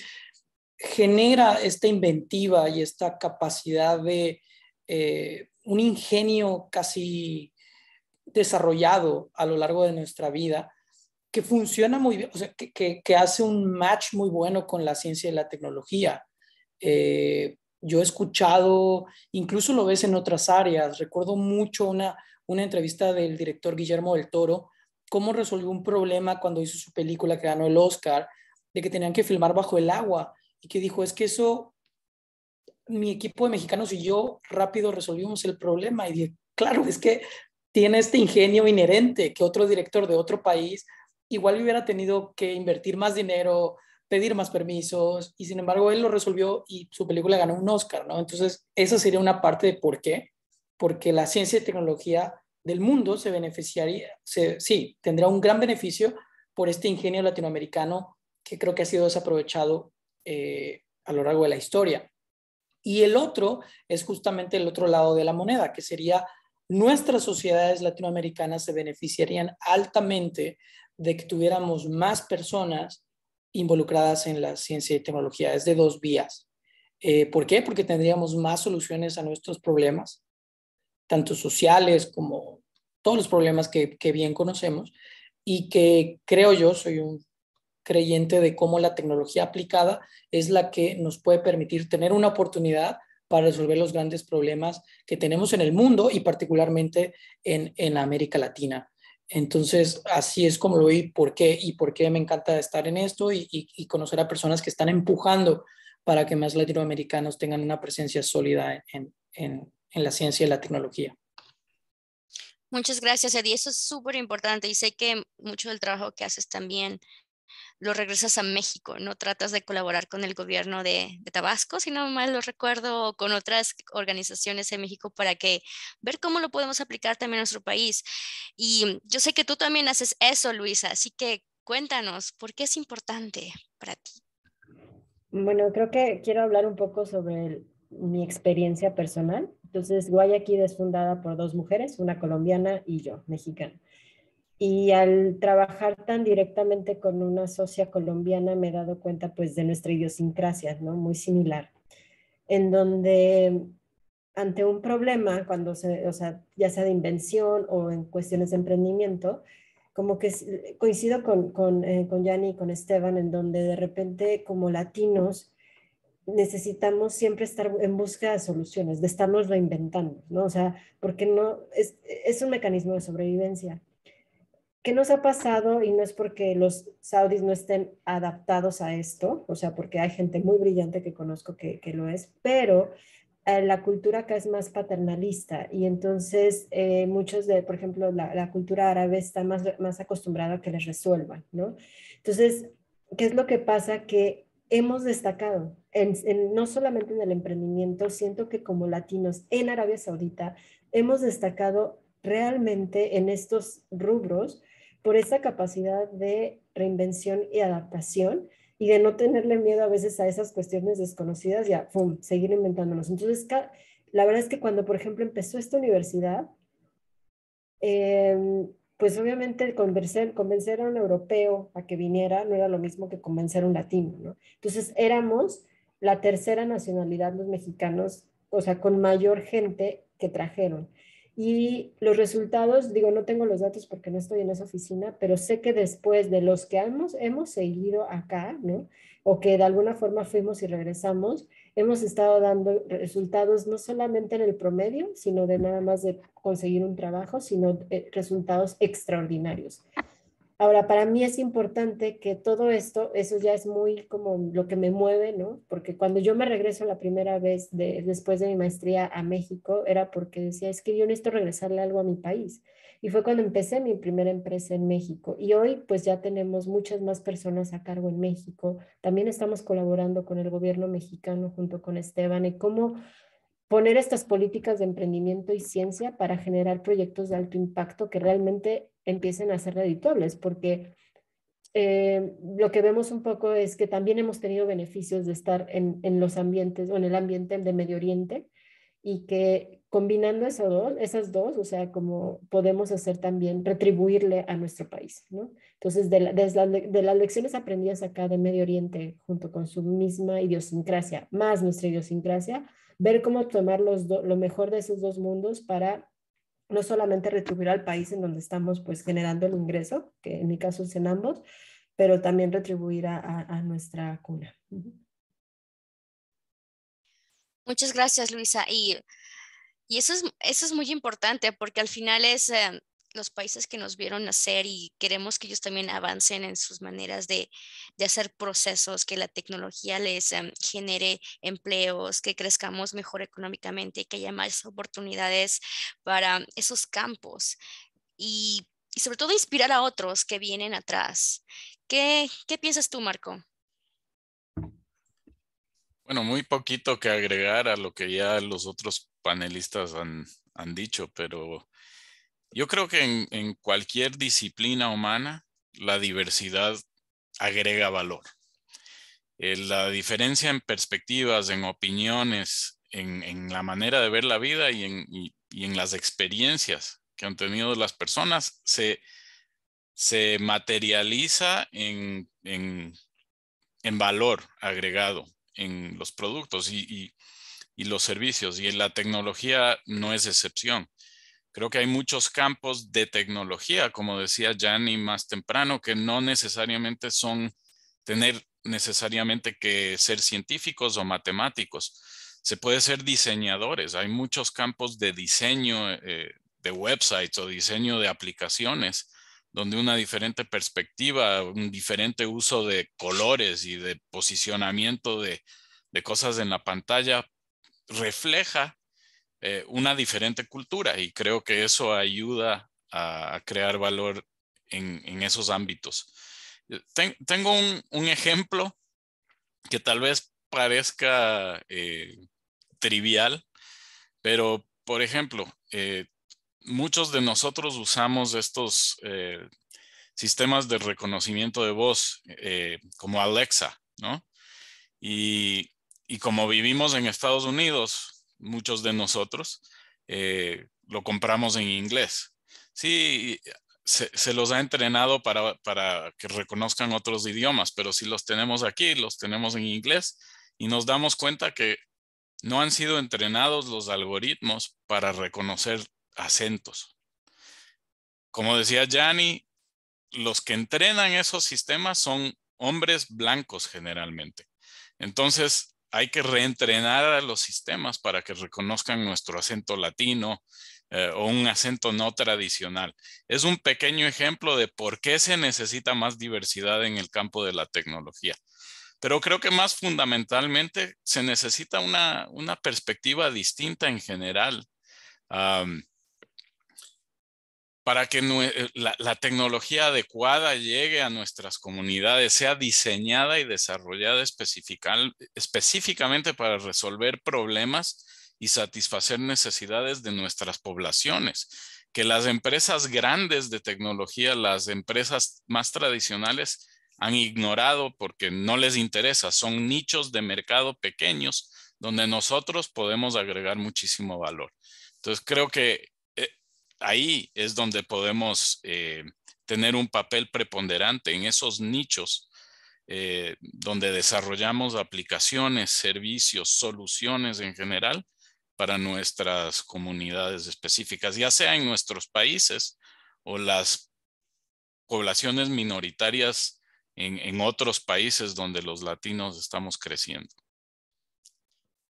genera esta inventiva y esta capacidad de eh, un ingenio casi desarrollado a lo largo de nuestra vida que funciona muy bien, o sea, que, hace un match muy bueno con la ciencia y la tecnología. Eh, yo he escuchado, incluso lo ves en otras áreas, recuerdo mucho una entrevista del director Guillermo del Toro, cómo resolvió un problema cuando hizo su película que ganó el Oscar, de que tenían que filmar bajo el agua y que dijo, es que eso, mi equipo de mexicanos y yo rápido resolvimos el problema. Y claro, es que tiene este ingenio inherente que otro director de otro país igual hubiera tenido que invertir más dinero, pedir más permisos, y sin embargo él lo resolvió y su película ganó un Oscar, ¿no? Entonces, esa sería una parte de por qué, porque la ciencia y tecnología del mundo se beneficiaría, sí, tendrá un gran beneficio por este ingenio latinoamericano que creo que ha sido desaprovechado eh, a lo largo de la historia. Y el otro es justamente el otro lado de la moneda, que sería nuestras sociedades latinoamericanas se beneficiarían altamente de que tuviéramos más personas involucradas en la ciencia y tecnología. Es de dos vías. Eh, ¿Por qué? Porque tendríamos más soluciones a nuestros problemas tanto sociales como todos los problemas que, bien conocemos y que creo yo soy un creyente de cómo la tecnología aplicada es la que nos puede permitir tener una oportunidad para resolver los grandes problemas que tenemos en el mundo y particularmente en, América Latina. Entonces, así es como lo vi, por qué y por qué me encanta estar en esto y, conocer a personas que están empujando para que más latinoamericanos tengan una presencia sólida en, en, en la ciencia y la tecnología. Muchas gracias, Eddie. Eso es súper importante y sé que mucho del trabajo que haces también lo regresas a México, no tratas de colaborar con el gobierno de, Tabasco, sino más lo recuerdo, con otras organizaciones en México para que ver cómo lo podemos aplicar también a nuestro país. Y yo sé que tú también haces eso, Luisa, así que cuéntanos, ¿por qué es importante para ti? Bueno, creo que quiero hablar un poco sobre mi experiencia personal entonces, Guayaquil es fundada por dos mujeres, una colombiana y yo, mexicana. Y al trabajar tan directamente con una socia colombiana me he dado cuenta pues de nuestra idiosincrasia, ¿no? Muy similar, en donde ante un problema, cuando se, o ya sea de invención o en cuestiones de emprendimiento, como que coincido con, con, eh, con y con Esteban, en donde de repente como latinos necesitamos siempre estar en busca de soluciones, de estarnos reinventando, ¿no? O sea, porque no, es, es un mecanismo de sobrevivencia. ¿Qué nos ha pasado? Y no es porque los saudis no estén adaptados a esto, o sea, porque hay gente muy brillante que conozco que, que lo es, pero eh, la cultura acá es más paternalista y entonces eh, muchos de, por ejemplo, la, cultura árabe está más, más acostumbrada a que les resuelvan, ¿no? Entonces, ¿qué es lo que pasa? Que hemos destacado, no solamente en el emprendimiento, siento que como latinos en Arabia Saudita hemos destacado realmente en estos rubros por esa capacidad de reinvención y adaptación y de no tenerle miedo a veces a esas cuestiones desconocidas y a seguir inventándonos. Entonces, la verdad es que cuando, por ejemplo, empezó esta universidad, em, pues obviamente convencer, a un europeo a que viniera no era lo mismo que convencer a un latino, ¿no? Entonces éramos la tercera nacionalidad los mexicanos, o sea, con mayor gente que trajeron. Y los resultados, digo, no tengo los datos porque no estoy en esa oficina, pero sé que después de los que hemos, hemos seguido acá, ¿no? O que de alguna forma fuimos y regresamos, hemos estado dando resultados no solamente en el promedio, sino de nada más de conseguir un trabajo, sino eh, resultados extraordinarios. Ahora, para mí es importante que todo esto, eso ya es muy como lo que me mueve, ¿no? Porque cuando yo me regreso la primera vez después de mi maestría a México, era porque decía, es que yo necesito regresarle algo a mi país. Y fue cuando empecé mi primera empresa en México. Y hoy pues ya tenemos muchas más personas a cargo en México. También estamos colaborando con el gobierno mexicano junto con Esteban y cómo poner estas políticas de emprendimiento y ciencia para generar proyectos de alto impacto que realmente empiecen a ser redituables, porque eh, lo que vemos un poco es que también hemos tenido beneficios de estar en, en los ambientes o en el ambiente de Medio Oriente y que combinando esas dos, esas dos, o sea, como podemos hacer también, retribuirle a nuestro país, ¿no? Entonces, de, las lecciones aprendidas acá de Medio Oriente, junto con su misma idiosincrasia, más nuestra idiosincrasia, ver cómo tomar los lo mejor de esos dos mundos para no solamente retribuir al país en donde estamos pues generando el ingreso, que en mi caso es en ambos, pero también retribuir a, a nuestra cuna. Muchas gracias, Luisa. Y y eso es, eso es muy importante porque al final es em, los países que nos vieron nacer y queremos que ellos también avancen en sus maneras de, hacer procesos, que la tecnología les em, genere empleos, que crezcamos mejor económicamente, que haya más oportunidades para esos campos. Y, sobre todo inspirar a otros que vienen atrás. ¿Qué, qué piensas tú, Marco? Bueno, muy poquito que agregar a lo que ya los otros panelistas han, han dicho, pero yo creo que en, en, cualquier disciplina humana la diversidad agrega valor. la diferencia en perspectivas, en opiniones, en, en, la manera de ver la vida y en, y, en las experiencias que han tenido las personas se, se materializa en, en, valor agregado en los productos. y y los servicios. Y la tecnología no es excepción. Creo que hay muchos campos de tecnología, como decía Jani más temprano, que no necesariamente son tener necesariamente que ser científicos o matemáticos. Se puede ser diseñadores. Hay muchos campos de diseño eh, de websites o diseño de aplicaciones donde una diferente perspectiva, un diferente uso de colores y de posicionamiento de, de cosas en la pantalla refleja eh, una diferente cultura y creo que eso ayuda a crear valor en, esos ámbitos. tengo un, ejemplo que tal vez parezca eh, trivial, pero por ejemplo, eh, muchos de nosotros usamos estos sistemas de reconocimiento de voz como Alexa, ¿no? Y y como vivimos en Estados Unidos, muchos de nosotros, eh, lo compramos en inglés. Sí, se, los ha entrenado para, para, que reconozcan otros idiomas, pero si los tenemos aquí, los tenemos en inglés y nos damos cuenta que no han sido entrenados los algoritmos para reconocer acentos. Como decía Yani, los que entrenan esos sistemas son hombres blancos generalmente. Entonces, hay que reentrenar a los sistemas para que reconozcan nuestro acento latino eh, o un acento no tradicional. Es un pequeño ejemplo de por qué se necesita más diversidad en el campo de la tecnología. Pero creo que más fundamentalmente se necesita una, perspectiva distinta en general para que eh, la, tecnología adecuada llegue a nuestras comunidades, sea diseñada y desarrollada específicamente para resolver problemas y satisfacer necesidades de nuestras poblaciones. Que las empresas grandes de tecnología, las empresas más tradicionales, han ignorado porque no les interesa. Son nichos de mercado pequeños donde nosotros podemos agregar muchísimo valor. Entonces creo que ahí es donde podemos eh, tener un papel preponderante en esos nichos eh, donde desarrollamos aplicaciones, servicios, soluciones en general para nuestras comunidades específicas, ya sea en nuestros países o las poblaciones minoritarias en, otros países donde los latinos estamos creciendo.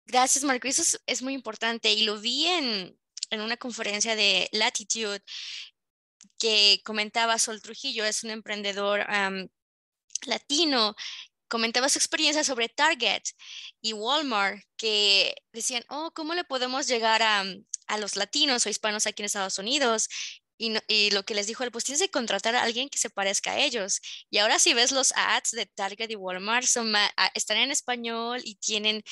Gracias, Marco. Eso es, muy importante y lo vi en, en una conferencia de Latitude que comentaba Sol Trujillo, es un emprendedor latino, comentaba su experiencia sobre Target y Walmart, que decían, oh, ¿cómo le podemos llegar a, los latinos o hispanos aquí en Estados Unidos? Y, lo que les dijo él, pues tienes que contratar a alguien que se parezca a ellos. Y ahora si ves los ads de Target y Walmart, están en español y tienen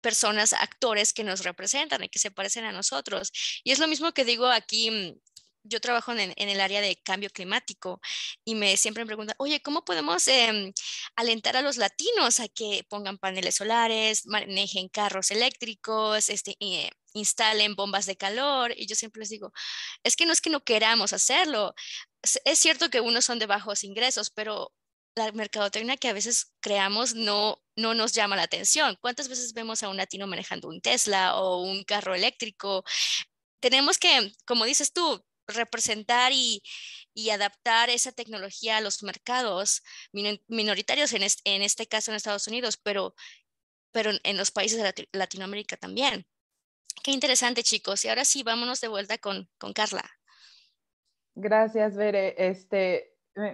personas, actores que nos representan y que se parecen a nosotros. Y es lo mismo que digo aquí mm, yo trabajo en, el área de cambio climático y me siempre me preguntan, oye, ¿cómo podemos em, alentar a los latinos a que pongan paneles solares, manejen carros eléctricos, este, eh, instalen bombas de calor? Y yo siempre les digo, es que no es que no queramos hacerlo. Es cierto que unos son de bajos ingresos, pero la mercadotecnia que a veces creamos no no nos llama la atención. ¿Cuántas veces vemos a un latino manejando un Tesla o un carro eléctrico? Tenemos que, como dices tú, representar y, adaptar esa tecnología a los mercados minoritarios, en este, caso en Estados Unidos, pero, pero en los países de Latinoamérica también. Qué interesante, chicos. Y ahora sí, vámonos de vuelta con, con Carla. Gracias, Bere. Este,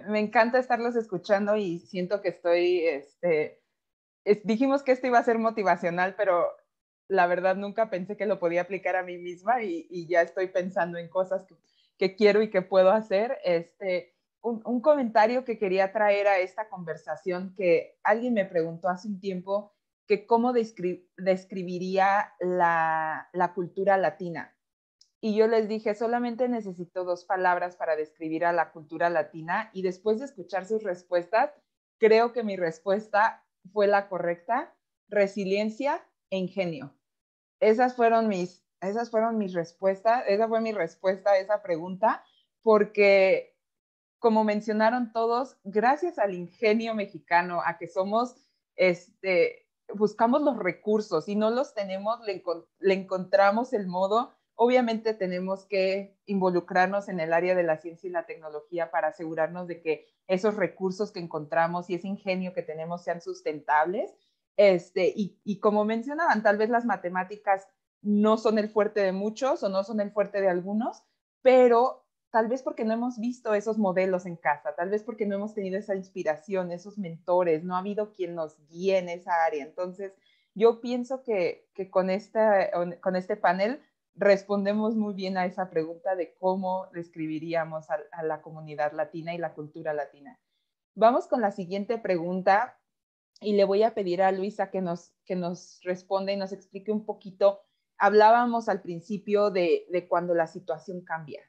me, encanta estarlos escuchando y siento que estoy este, dijimos que esto iba a ser motivacional, pero la verdad nunca pensé que lo podía aplicar a mí misma y, ya estoy pensando en cosas que, quiero y que puedo hacer. Este, un, comentario que quería traer a esta conversación que alguien me preguntó hace un tiempo que cómo describiría la, la cultura latina. Y yo les dije, solamente necesito dos palabras para describir a la cultura latina y después de escuchar sus respuestas, creo que mi respuesta fue la correcta, resiliencia e ingenio. Esas fueron mis, esas fueron mis respuestas, esa fue mi respuesta a esa pregunta, porque como mencionaron todos, gracias al ingenio mexicano, a que somos, este, buscamos los recursos y no los tenemos, le, le encontramos el modo Obviamente tenemos que involucrarnos en el área de la ciencia y la tecnología para asegurarnos de que esos recursos que encontramos y ese ingenio que tenemos sean sustentables. Este, y, como mencionaban, tal vez las matemáticas no son el fuerte de muchos o no son el fuerte de algunos, pero tal vez porque no hemos visto esos modelos en casa, tal vez porque no hemos tenido esa inspiración, esos mentores, no ha habido quien nos guíe en esa área. Entonces, yo pienso que, con este panel respondemos muy bien a esa pregunta de cómo describiríamos a, la comunidad latina y la cultura latina. Vamos con la siguiente pregunta y le voy a pedir a Luisa que nos, que nos responda y nos explique un poquito. Hablábamos al principio de, cuando la situación cambia,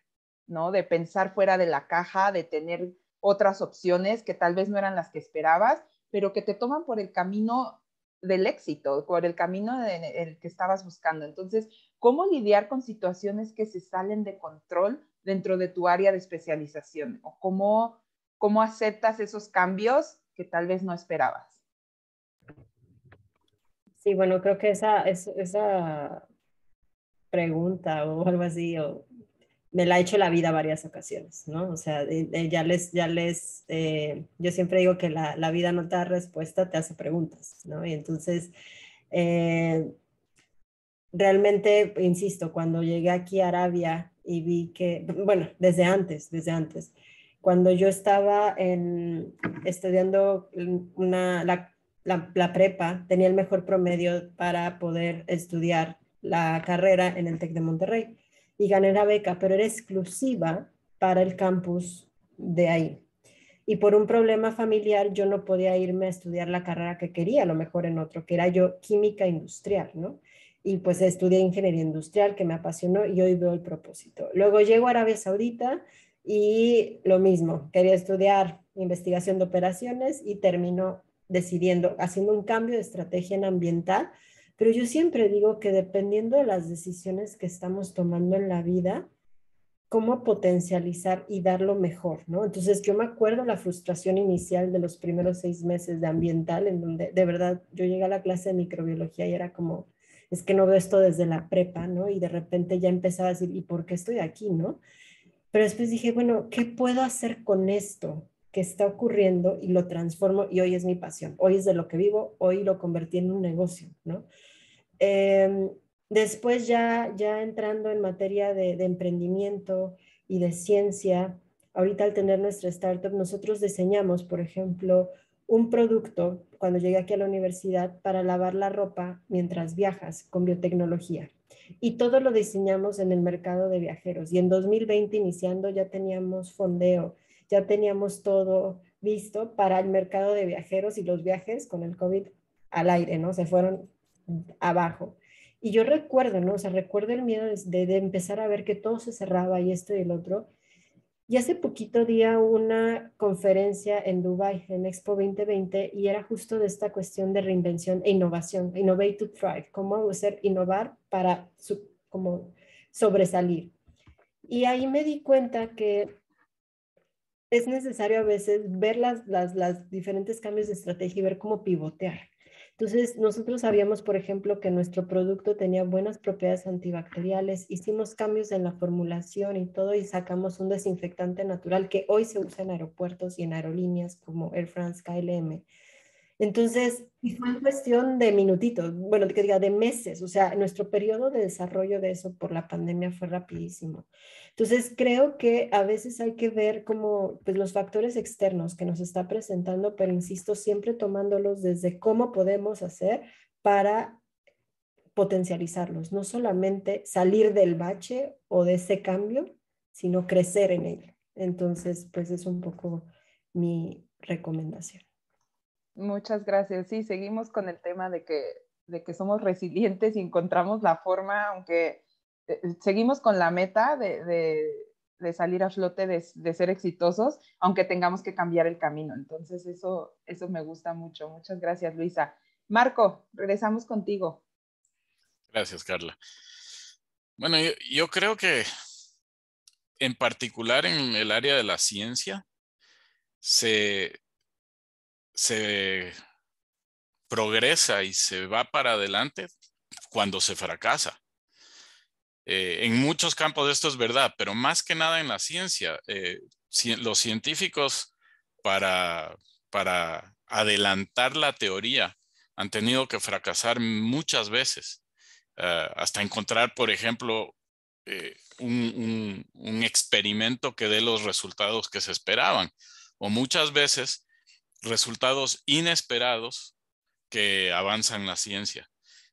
¿no? De pensar fuera de la caja, de tener otras opciones que tal vez no eran las que esperabas, pero que te toman por el camino del éxito, por el camino en el que estabas buscando. Entonces, cómo lidiar con situaciones que se salen de control dentro de tu área de especialización o cómo, cómo aceptas esos cambios que tal vez no esperabas. Sí, bueno, creo que esa, esa pregunta o algo así me la ha hecho la vida varias ocasiones, ¿no? O sea, eh, eh, ya les, ya les, eh, yo siempre digo que la, la, vida no te da respuesta, te hace preguntas, ¿no? Y entonces, realmente, insisto, cuando llegué aquí a Arabia y vi que, bueno, desde antes, desde antes, cuando yo estaba en, estudiando la, la, la, prepa, tenía el mejor promedio para poder estudiar la carrera en el TEC de Monterrey y gané la beca, pero era exclusiva para el campus de ahí. Y por un problema familiar yo no podía irme a estudiar la carrera que quería, a lo mejor en otro, que era yo química industrial, ¿no? y pues estudié ingeniería industrial que me apasionó y hoy veo el propósito. Luego llego a Arabia Saudita y lo mismo, quería estudiar investigación de operaciones y termino decidiendo, haciendo un cambio de estrategia en ambiental, pero yo siempre digo que dependiendo de las decisiones que estamos tomando en la vida, cómo potencializar y dar lo mejor, ¿no? Entonces yo me acuerdo la frustración inicial de los primeros seis meses de ambiental, en donde de verdad yo llegué a la clase de microbiología y era como, es que no veo esto desde la prepa, ¿no? Y de repente ya empezaba a decir, ¿y por qué estoy aquí, no? Pero después dije, bueno, ¿qué puedo hacer con esto que está ocurriendo y lo transformo y hoy es mi pasión, hoy es de lo que vivo, hoy lo convertí en un negocio, ¿no? Em, después ya, ya entrando en materia de, de emprendimiento y de ciencia, ahorita al tener nuestra startup, nosotros diseñamos, por ejemplo, un producto cuando llegué aquí a la universidad para lavar la ropa mientras viajas con biotecnología. Y todo lo diseñamos en el mercado de viajeros. Y en 2020 iniciando ya teníamos fondeo, ya teníamos todo visto para el mercado de viajeros y los viajes con el COVID al aire, ¿no? Se fueron abajo. Y yo recuerdo, ¿no? O sea, recuerdo el miedo de, de empezar a ver que todo se cerraba y esto y el otro. Y hace poquito día una conferencia en Dubai, en Expo 2020, y era justo de esta cuestión de reinvención e innovación, innovate to thrive, cómo hacer innovar para como sobresalir. Y ahí me di cuenta que es necesario a veces ver las, las, las diferentes cambios de estrategia y ver cómo pivotear. Entonces, nosotros sabíamos, por ejemplo, que nuestro producto tenía buenas propiedades antibacteriales, hicimos cambios en la formulación y todo y sacamos un desinfectante natural que hoy se usa en aeropuertos y en aerolíneas como Air France KLM entonces, fue en cuestión de minutitos, bueno, que diga de meses, o sea, nuestro periodo de desarrollo de eso por la pandemia fue rapidísimo. Entonces, creo que a veces hay que ver como pues, los factores externos que nos está presentando, pero insisto, siempre tomándolos desde cómo podemos hacer para potencializarlos, no solamente salir del bache o de ese cambio, sino crecer en él. Entonces, pues es un poco mi recomendación. Muchas gracias. Sí, seguimos con el tema de que, de que somos resilientes y encontramos la forma, aunque eh, seguimos con la meta de, salir a flote, de, de, ser exitosos, aunque tengamos que cambiar el camino. Entonces, eso, eso me gusta mucho. Muchas gracias, Luisa. Marco, regresamos contigo. Gracias, Carla. Bueno, yo creo que en particular en el área de la ciencia, se, se progresa y se va para adelante cuando se fracasa. Eh, en muchos campos esto es verdad, pero más que nada en la ciencia, eh, los científicos para, adelantar la teoría han tenido que fracasar muchas veces, eh, hasta encontrar, por ejemplo, un, experimento que dé los resultados que se esperaban. O muchas veces resultados inesperados que avanzan la ciencia.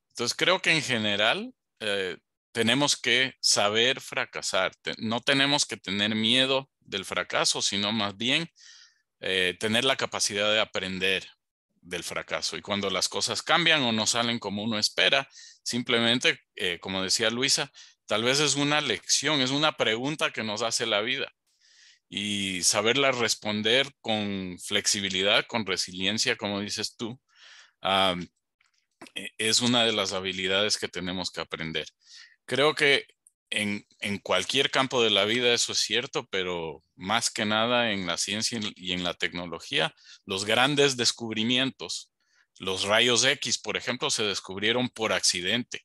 Entonces, creo que en general eh, tenemos que saber fracasar. No tenemos que tener miedo del fracaso, sino más bien eh, tener la capacidad de aprender del fracaso. Y cuando las cosas cambian o no salen como uno espera, simplemente, eh, como decía Luisa, tal vez es una lección, es una pregunta que nos hace la vida y saberla responder con flexibilidad, con resiliencia, como dices tú, e, es una de las habilidades que tenemos que aprender. Creo que en, en, cualquier campo de la vida eso es cierto, pero más que nada en la ciencia y en la tecnología, los grandes descubrimientos, los rayos X, por ejemplo, se descubrieron por accidente.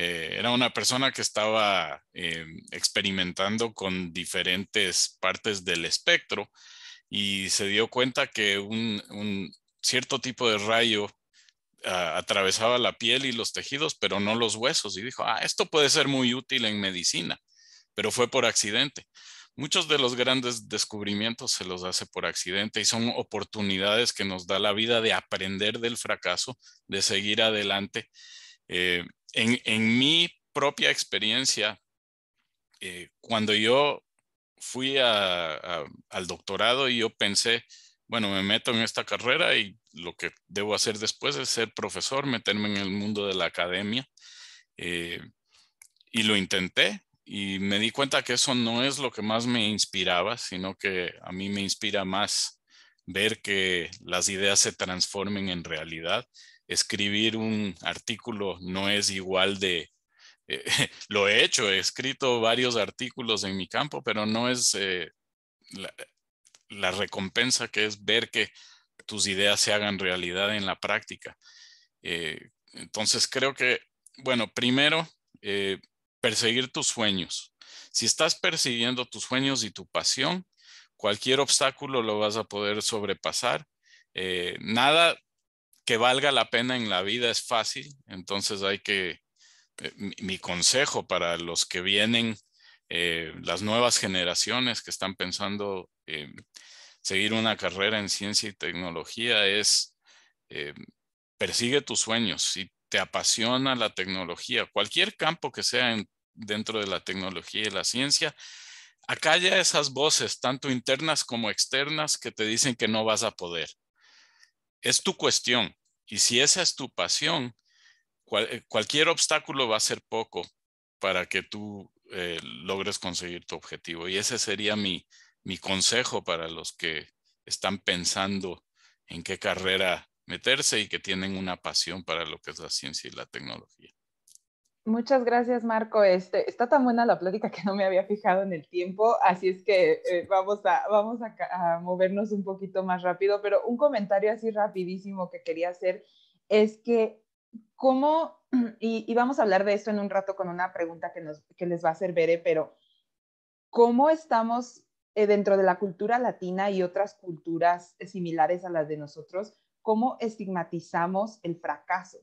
Eh, era una persona que estaba eh, experimentando con diferentes partes del espectro y se dio cuenta que un, cierto tipo de rayo ah, atravesaba la piel y los tejidos, pero no los huesos. Y dijo, ah, esto puede ser muy útil en medicina, pero fue por accidente. Muchos de los grandes descubrimientos se los hace por accidente y son oportunidades que nos da la vida de aprender del fracaso, de seguir adelante. Eh, en, mi propia experiencia, eh, cuando yo fui al doctorado y yo pensé, bueno, me meto en esta carrera y lo que debo hacer después es ser profesor, meterme en el mundo de la academia. Eh, y lo intenté y me di cuenta que eso no es lo que más me inspiraba, sino que a mí me inspira más ver que las ideas se transformen en realidad escribir un artículo no es igual de... Eh, lo he hecho, he escrito varios artículos en mi campo, pero no es eh, la, recompensa que es ver que tus ideas se hagan realidad en la práctica. Eh, entonces creo que, bueno, primero, perseguir tus sueños. Si estás persiguiendo tus sueños y tu pasión, cualquier obstáculo lo vas a poder sobrepasar. nada que valga la pena en la vida es fácil, entonces hay que, eh, mi, consejo para los que vienen, eh, las nuevas generaciones que están pensando eh, seguir una carrera en ciencia y tecnología es, persigue tus sueños, si te apasiona la tecnología, cualquier campo que sea dentro de la tecnología y la ciencia, acalla esas voces, tanto internas como externas, que te dicen que no vas a poder. Es tu cuestión. Y si esa es tu pasión, eh, cualquier obstáculo va a ser poco para que tú eh, logres conseguir tu objetivo. Y ese sería mi consejo para los que están pensando en qué carrera meterse y que tienen una pasión para lo que es la ciencia y la tecnología. Muchas gracias, Marco. Este, está tan buena la plática que no me había fijado en el tiempo, así es que eh, vamos, a, vamos a, movernos un poquito más rápido, pero un comentario así rapidísimo que quería hacer es que cómo, y, vamos a hablar de esto en un rato con una pregunta que, nos, les va a hacer Bere, pero cómo estamos eh, dentro de la cultura latina y otras culturas similares a las de nosotros, cómo estigmatizamos el fracaso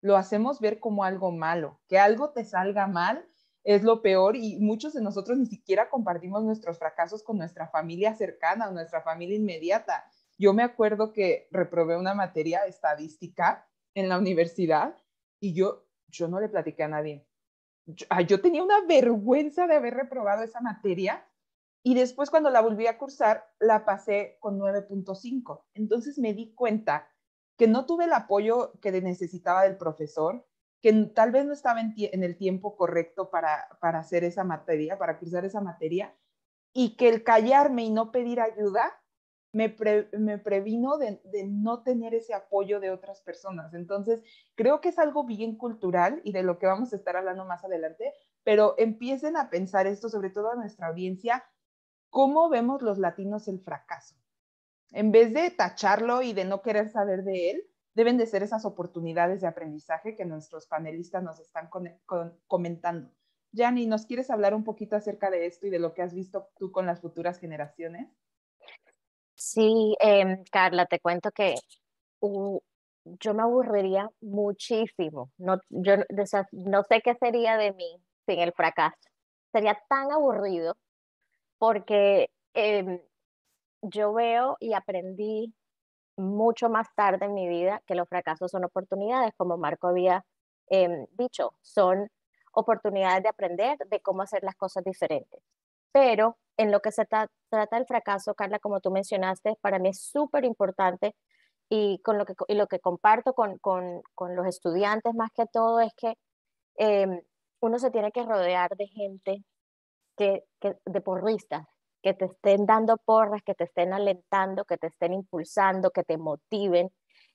lo hacemos ver como algo malo. Que algo te salga mal es lo peor y muchos de nosotros ni siquiera compartimos nuestros fracasos con nuestra familia cercana o nuestra familia inmediata. Yo me acuerdo que reprobé una materia estadística en la universidad y yo, yo no le platiqué a nadie. Yo, ah, yo tenía una vergüenza de haber reprobado esa materia y después cuando la volví a cursar la pasé con 9.5. Entonces me di cuenta que no tuve el apoyo que necesitaba del profesor, que tal vez no estaba en, el tiempo correcto para, hacer esa materia, para cruzar esa materia, y que el callarme y no pedir ayuda me, previno de, de, no tener ese apoyo de otras personas. Entonces, creo que es algo bien cultural y de lo que vamos a estar hablando más adelante, pero empiecen a pensar esto, sobre todo a nuestra audiencia, cómo vemos los latinos el fracaso, en vez de tacharlo y de no querer saber de él, deben de ser esas oportunidades de aprendizaje que nuestros panelistas nos están comentando. Yanni, ¿nos quieres hablar un poquito acerca de esto y de lo que has visto tú con las futuras generaciones? Sí, em, Carla, te cuento que uh, yo me aburriría muchísimo. No, yo, no sé qué sería de mí sin el fracaso. Sería tan aburrido porque em, yo veo y aprendí mucho más tarde en mi vida que los fracasos son oportunidades, como Marco había em, dicho, son oportunidades de aprender de cómo hacer las cosas diferentes. Pero en lo que se trata el fracaso, Carla, como tú mencionaste, para mí es súper importante y, lo que, comparto con, los estudiantes más que todo es que em, uno se tiene que rodear de gente que, que de porristas, que te estén dando porras, que te estén alentando, que te estén impulsando, que te motiven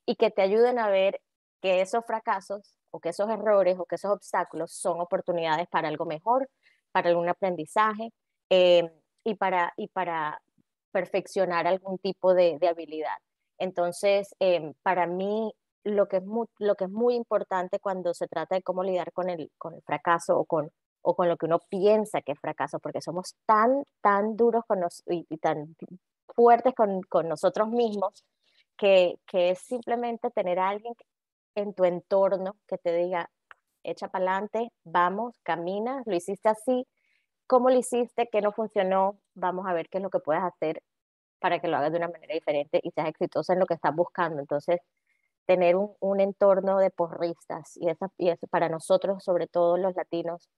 y que te ayuden a ver que esos fracasos o que esos errores o que esos obstáculos son oportunidades para algo mejor, para algún aprendizaje em, y, para, y para perfeccionar algún tipo de, habilidad. Entonces, em, para mí, lo que, es muy, lo que es muy importante cuando se trata de cómo lidiar con el, con el fracaso o con, o con lo que uno piensa que es fracaso, porque somos tan, tan duros con y, tan fuertes con, nosotros mismos que, es simplemente tener a alguien en tu entorno que te diga, echa para adelante, vamos, camina, lo hiciste así, cómo lo hiciste, qué no funcionó, vamos a ver qué es lo que puedes hacer para que lo hagas de una manera diferente y seas exitosa en lo que estás buscando. Entonces, tener un, entorno de porristas y, esa, y eso para nosotros, sobre todo los latinos,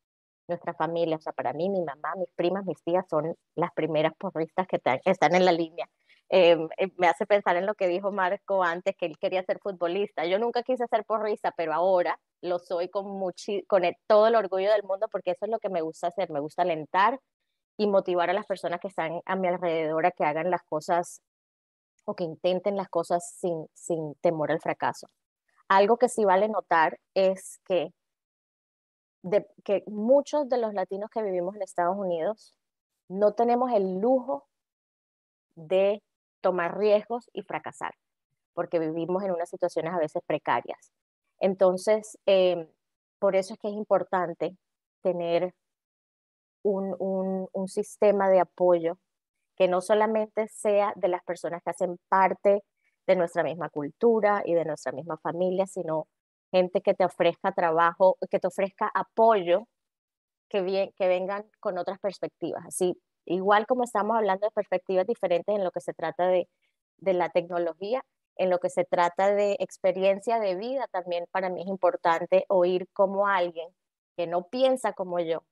nuestra familia, o sea, para mí, mi mamá, mis primas, mis tías son las primeras porristas que están en la línea. Em, em, me hace pensar en lo que dijo Marco antes, que él quería ser futbolista. Yo nunca quise ser porrista, pero ahora lo soy con, con todo el orgullo del mundo porque eso es lo que me gusta hacer. Me gusta alentar y motivar a las personas que están a mi alrededor a que hagan las cosas o que intenten las cosas sin temor al fracaso. Algo que sí vale notar es que que muchos de los latinos que vivimos en Estados Unidos no tenemos el lujo de tomar riesgos y fracasar, porque vivimos en unas situaciones a veces precarias. Entonces, em, por eso es que es importante tener un, un sistema de apoyo que no solamente sea de las personas que hacen parte de nuestra misma cultura y de nuestra misma familia, sino gente que te ofrezca trabajo, que te ofrezca apoyo, que, que vengan con otras perspectivas. Así, igual como estamos hablando de perspectivas diferentes en lo que se trata de, la tecnología, en lo que se trata de experiencia de vida, también para mí es importante oír cómo alguien que no piensa como yo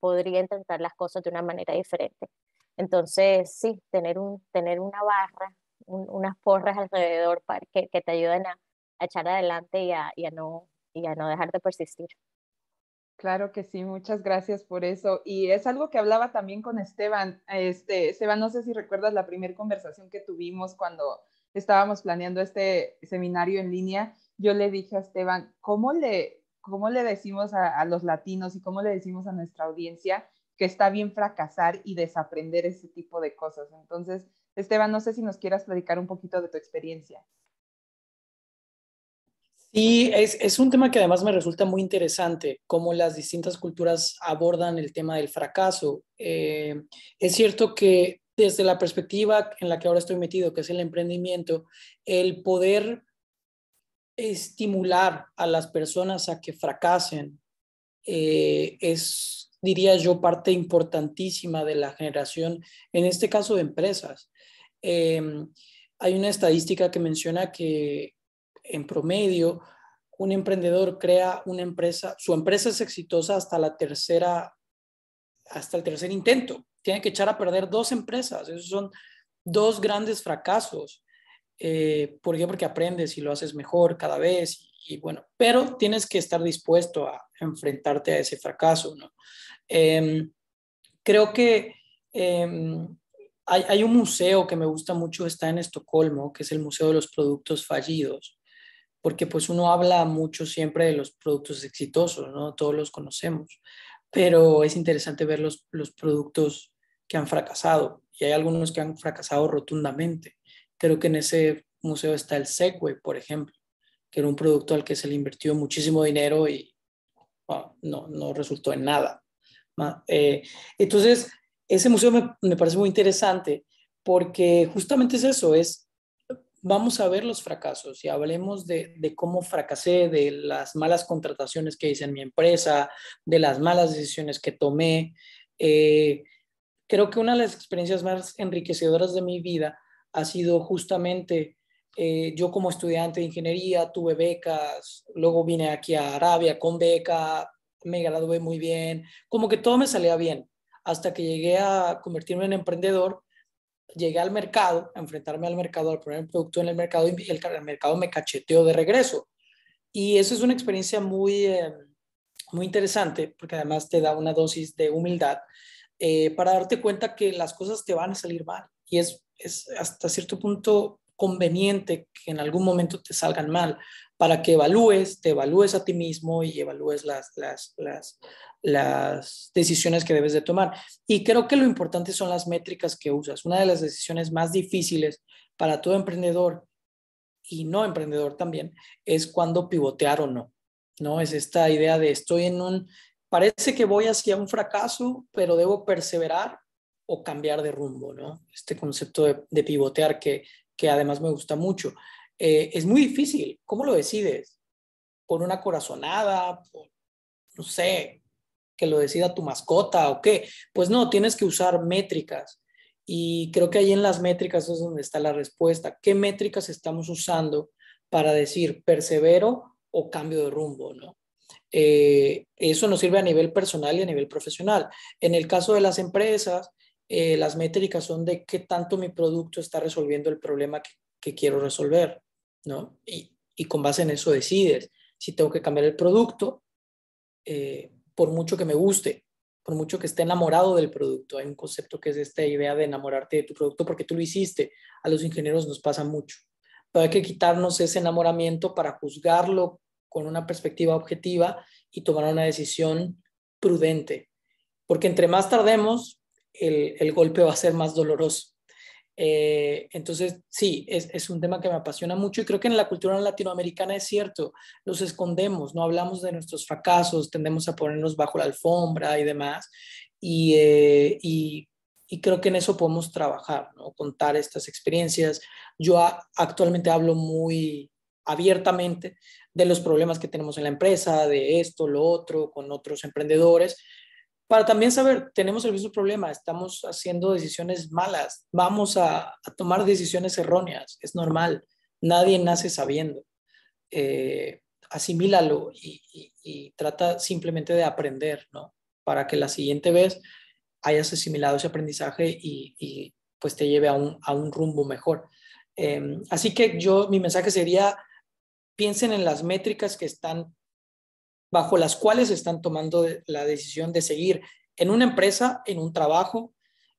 podría intentar las cosas de una manera diferente. Entonces, sí, tener, un, tener una barra, unas porras alrededor para que, que te ayuden a, echar adelante y a, no, no dejar de persistir. Claro que sí, muchas gracias por eso. Y es algo que hablaba también con Esteban. Este, Esteban, no sé si recuerdas la primera conversación que tuvimos cuando estábamos planeando este seminario en línea. Yo le dije a Esteban, ¿cómo le, le decimos a, a los latinos y cómo le decimos a nuestra audiencia que está bien fracasar y desaprender ese tipo de cosas? Entonces, Esteban, no sé si nos quieras platicar un poquito de tu experiencia. Sí, es, un tema que además me resulta muy interesante, cómo las distintas culturas abordan el tema del fracaso. Eh, es cierto que desde la perspectiva en la que ahora estoy metido, que es el emprendimiento, el poder estimular a las personas a que fracasen eh, es, diría yo, parte importantísima de la generación, en este caso de empresas. Eh, hay una estadística que menciona que en promedio, un emprendedor crea una empresa, su empresa es exitosa hasta la tercera, hasta el tercer intento. Tiene que echar a perder dos empresas. Esos son dos grandes fracasos. Eh, ¿Por qué? Porque aprendes y lo haces mejor cada vez. Y, bueno, pero tienes que estar dispuesto a enfrentarte a ese fracaso, em, creo que em, hay, un museo que me gusta mucho, está en Estocolmo, que es el Museo de los Productos Fallidos porque pues uno habla mucho siempre de los productos exitosos, ¿no? Todos los conocemos, pero es interesante ver los, los productos que han fracasado y hay algunos que han fracasado rotundamente. Creo que en ese museo está el Segway, por ejemplo, que era un producto al que se le invirtió muchísimo dinero y no, no resultó en nada. Eh, entonces, ese museo me, me, parece muy interesante porque justamente es eso, es vamos a ver los fracasos y hablemos de, cómo fracasé, de las malas contrataciones que hice en mi empresa, de las malas decisiones que tomé. Eh, creo que una de las experiencias más enriquecedoras de mi vida ha sido justamente eh, yo como estudiante de ingeniería, tuve becas, luego vine aquí a Arabia con beca, me gradué muy bien, como que todo me salía bien, hasta que llegué a convertirme en emprendedor llegué al mercado, a enfrentarme al mercado, al poner el producto en el mercado y el, mercado me cacheteó de regreso. Y eso es una experiencia muy, eh, muy interesante porque además te da una dosis de humildad eh, para darte cuenta que las cosas te van a salir mal y es hasta cierto punto conveniente que en algún momento te salgan mal para que evalúes, te evalúes a ti mismo y evalúes las, las, decisiones que debes de tomar. Y creo que lo importante son las métricas que usas. Una de las decisiones más difíciles para todo emprendedor y no emprendedor también es cuando pivotear o no. ¿no? Es esta idea de estoy en un, parece que voy hacia un fracaso, pero debo perseverar o cambiar de rumbo, Este concepto de, de pivotear que, que además me gusta mucho. Eh, es muy difícil. ¿Cómo lo decides? ¿Por una corazonada? no sé, que lo decida tu mascota o qué. Pues no, tienes que usar métricas. Y creo que ahí en las métricas es donde está la respuesta. ¿Qué métricas estamos usando para decir persevero o cambio de rumbo? ¿no? Eh, eso nos sirve a nivel personal y a nivel profesional. En el caso de las empresas, eh, las métricas son de qué tanto mi producto está resolviendo el problema que quiero resolver. Y, con base en eso decides si tengo que cambiar el producto, eh, por mucho que me guste, por mucho que esté enamorado del producto. Hay un concepto que es esta idea de enamorarte de tu producto porque tú lo hiciste. A los ingenieros nos pasa mucho. Pero hay que quitarnos ese enamoramiento para juzgarlo con una perspectiva objetiva y tomar una decisión prudente. Porque entre más tardemos, el golpe va a ser más doloroso. Eh, entonces, sí, es, un tema que me apasiona mucho y creo que en la cultura latinoamericana es cierto, los escondemos, no hablamos de nuestros fracasos, tendemos a ponernos bajo la alfombra y demás. Y, eh, creo que en eso podemos trabajar, ¿no? contar estas experiencias. Yo actualmente hablo muy abiertamente de los problemas que tenemos en la empresa, de esto, lo otro, con otros emprendedores para también saber, tenemos el mismo problema, estamos haciendo decisiones malas, vamos a, tomar decisiones erróneas, es normal, nadie nace sabiendo. Eh, asimílalo y, trata simplemente de aprender, ¿no? Para que la siguiente vez hayas asimilado ese aprendizaje y, pues te lleve a un, rumbo mejor. Em, así que yo, mi mensaje sería, piensen en las métricas que están bajo las cuales están tomando la decisión de seguir en una empresa, en un trabajo,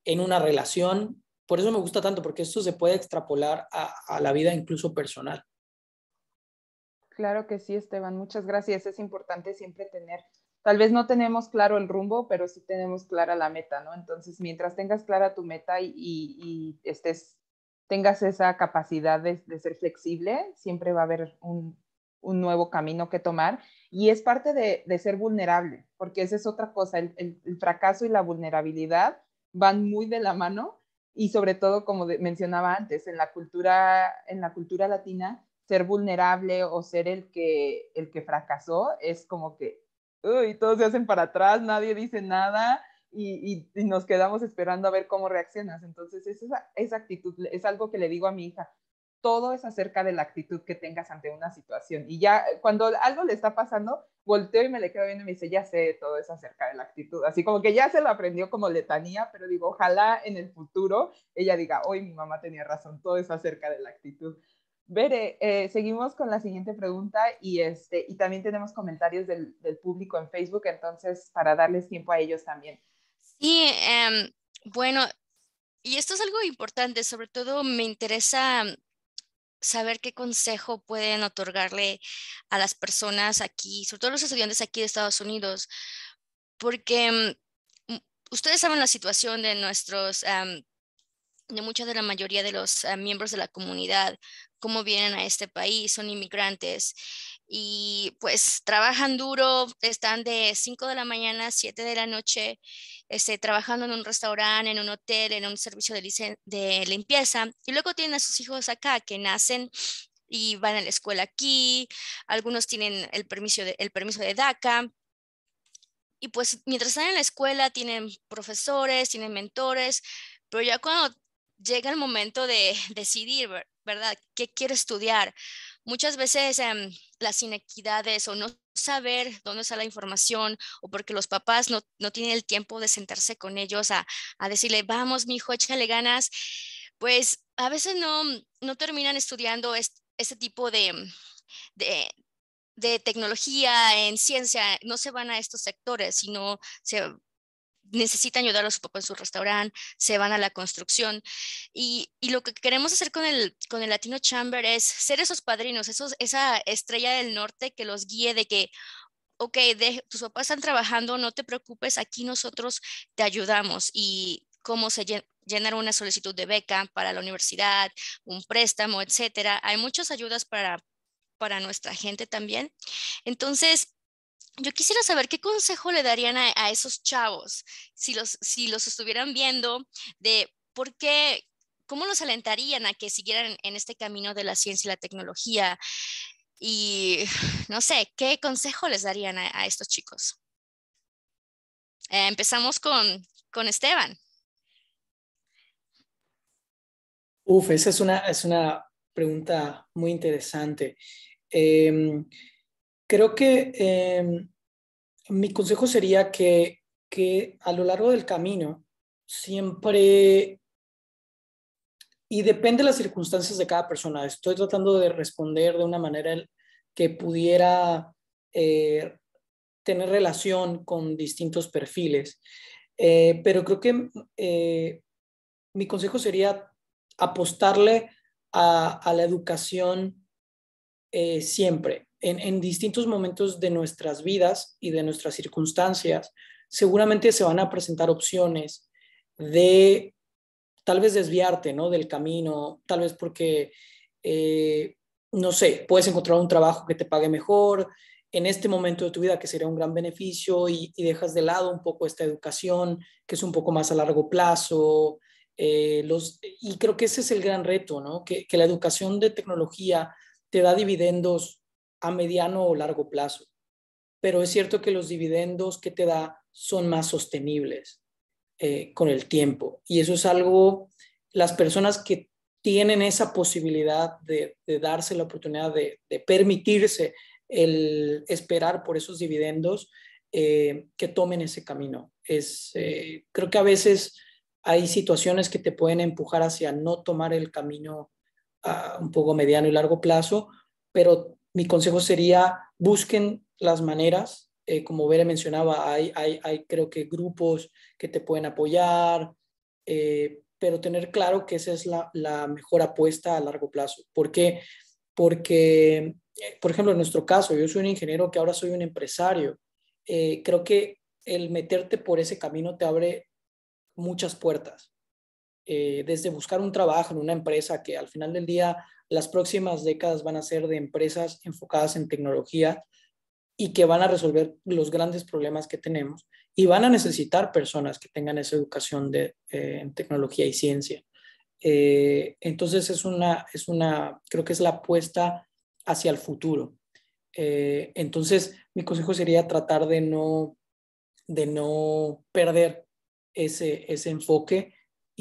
en una relación. Por eso me gusta tanto, porque esto se puede extrapolar a, la vida incluso personal. Claro que sí, Esteban. Muchas gracias. Es importante siempre tener, tal vez no tenemos claro el rumbo, pero sí tenemos clara la meta, ¿no? Entonces, mientras tengas clara tu meta y, estés, tengas esa capacidad de, ser flexible, siempre va a haber un, un nuevo camino que tomar y es parte de, ser vulnerable, porque esa es otra cosa, el, fracaso y la vulnerabilidad van muy de la mano y sobre todo, como mencionaba antes, en la, cultura, en la cultura latina, ser vulnerable o ser el que, el que fracasó es como que, uy, todos se hacen para atrás, nadie dice nada. Y, nos quedamos esperando a ver cómo reaccionas. Entonces, esa, esa actitud es algo que le digo a mi hija todo es acerca de la actitud que tengas ante una situación. Y ya eh, cuando algo le está pasando, volteo y me le quedo viendo y me dice, ya sé, todo es acerca de la actitud. Así como que ya se lo aprendió como letanía, pero digo, ojalá en el futuro ella diga, hoy mi mamá tenía razón, todo es acerca de la actitud. Bere, eh, seguimos con la siguiente pregunta y, este, y también tenemos comentarios del, público en Facebook, entonces para darles tiempo a ellos también. Sí, em, bueno, y esto es algo importante, sobre todo me interesa saber qué consejo pueden otorgarle a las personas aquí, sobre todo los estudiantes aquí de Estados Unidos, porque mm, ustedes saben la situación de nuestros, de mucha de la mayoría de los ah, miembros de la comunidad, cómo vienen a este país, son inmigrantes y pues trabajan duro, están de 5 de la mañana a 7 de la noche este, trabajando en un restaurante, en un hotel, en un servicio de, limpieza, y luego tienen a sus hijos acá que nacen y van a la escuela aquí, algunos tienen el permiso de, el permiso de DACA. Y pues mientras están en la escuela tienen profesores, tienen mentores, pero ya cuando llega el momento de decidir, ¿verdad? ¿Qué quiero estudiar? muchas veces em, las inequidades o no saber dónde está la información o porque los papás no, tienen el tiempo de sentarse con ellos a, decirle, vamos, mi hijo, échale ganas, pues a veces no, no terminan estudiando este, tipo de, de, de, tecnología en ciencia, no se van a estos sectores, sino se necesita ayudar a su papá en su restaurante, se van a la construcción. Y, lo que queremos hacer con el, con el Latino Chamber es ser esos padrinos, esos, esa estrella del norte que los guíe de que, ok, tus papás están trabajando, no te preocupes, aquí nosotros te ayudamos. Y cómo se llenar una solicitud de beca para la universidad, un préstamo, etcétera. Hay muchas ayudas para, para nuestra gente también. Entonces, yo quisiera saber qué consejo le darían a, esos chavos si los, si los estuvieran viendo, de por qué, cómo los alentarían a que siguieran en este camino de la ciencia y la tecnología. Y no sé, ¿qué consejo les darían a, estos chicos? Eh, empezamos con, Esteban. Uf, esa es una, es una pregunta muy interesante. Em, Creo que em, mi consejo sería que, a lo largo del camino siempre y depende de las circunstancias de cada persona. Estoy tratando de responder de una manera que pudiera eh, tener relación con distintos perfiles. Eh, pero creo que eh, mi consejo sería apostarle a la educación siempre en, distintos momentos de nuestras vidas y de nuestras circunstancias, seguramente se van a presentar opciones de tal vez desviarte ¿no? del camino, tal vez porque, eh, no sé, puedes encontrar un trabajo que te pague mejor en este momento de tu vida, que sería un gran beneficio, y, dejas de lado un poco esta educación, que es un poco más a largo plazo, eh, los, y creo que ese es el gran reto, Que, que, la educación de tecnología te da dividendos a mediano o largo plazo. Pero es cierto que los dividendos que te da son más sostenibles eh, con el tiempo. Y eso es algo, las personas que tienen esa posibilidad de, darse la oportunidad de, permitirse el esperar por esos dividendos, eh, que tomen ese camino. Es, eh, creo que a veces hay situaciones que te pueden empujar hacia no tomar el camino a un poco mediano y largo plazo, pero mi consejo sería busquen las maneras, eh, como Vera mencionaba, hay, hay, creo que grupos que te pueden apoyar, eh, pero tener claro que esa es la, mejor apuesta a largo plazo. ¿Por qué? Porque, eh, por ejemplo, en nuestro caso, yo soy un ingeniero que ahora soy un empresario. creo que el meterte por ese camino te abre muchas puertas. desde buscar un trabajo en una empresa que al final del día las próximas décadas van a ser de empresas enfocadas en tecnología y que van a resolver los grandes problemas que tenemos y van a necesitar personas que tengan esa educación eh, en tecnología y ciencia. Eh, entonces es una, es una, creo que es la apuesta hacia el futuro. Eh, entonces mi consejo sería tratar de no, de no perder ese, ese enfoque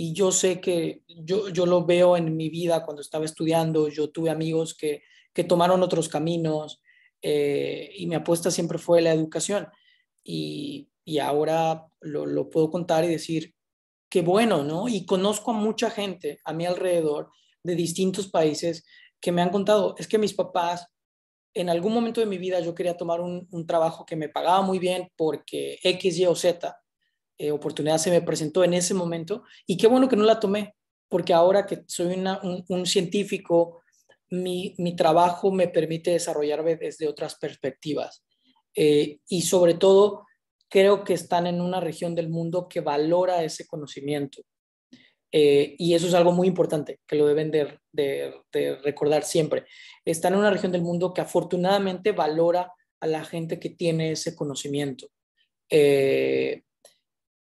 y yo sé que yo, lo veo en mi vida cuando estaba estudiando, yo tuve amigos que, tomaron otros caminos eh, y mi apuesta siempre fue la educación. Y, ahora lo, puedo contar y decir, qué bueno, ¿no? Y conozco a mucha gente a mi alrededor de distintos países que me han contado, es que mis papás, en algún momento de mi vida yo quería tomar un, un trabajo que me pagaba muy bien porque X, Y o Z, eh, oportunidad se me presentó en ese momento y qué bueno que no la tomé, porque ahora que soy un, científico, mi, trabajo me permite desarrollarme desde otras perspectivas. Eh, y sobre todo, creo que están en una región del mundo que valora ese conocimiento. Eh, y eso es algo muy importante que lo deben de, recordar siempre. Están en una región del mundo que afortunadamente valora a la gente que tiene ese conocimiento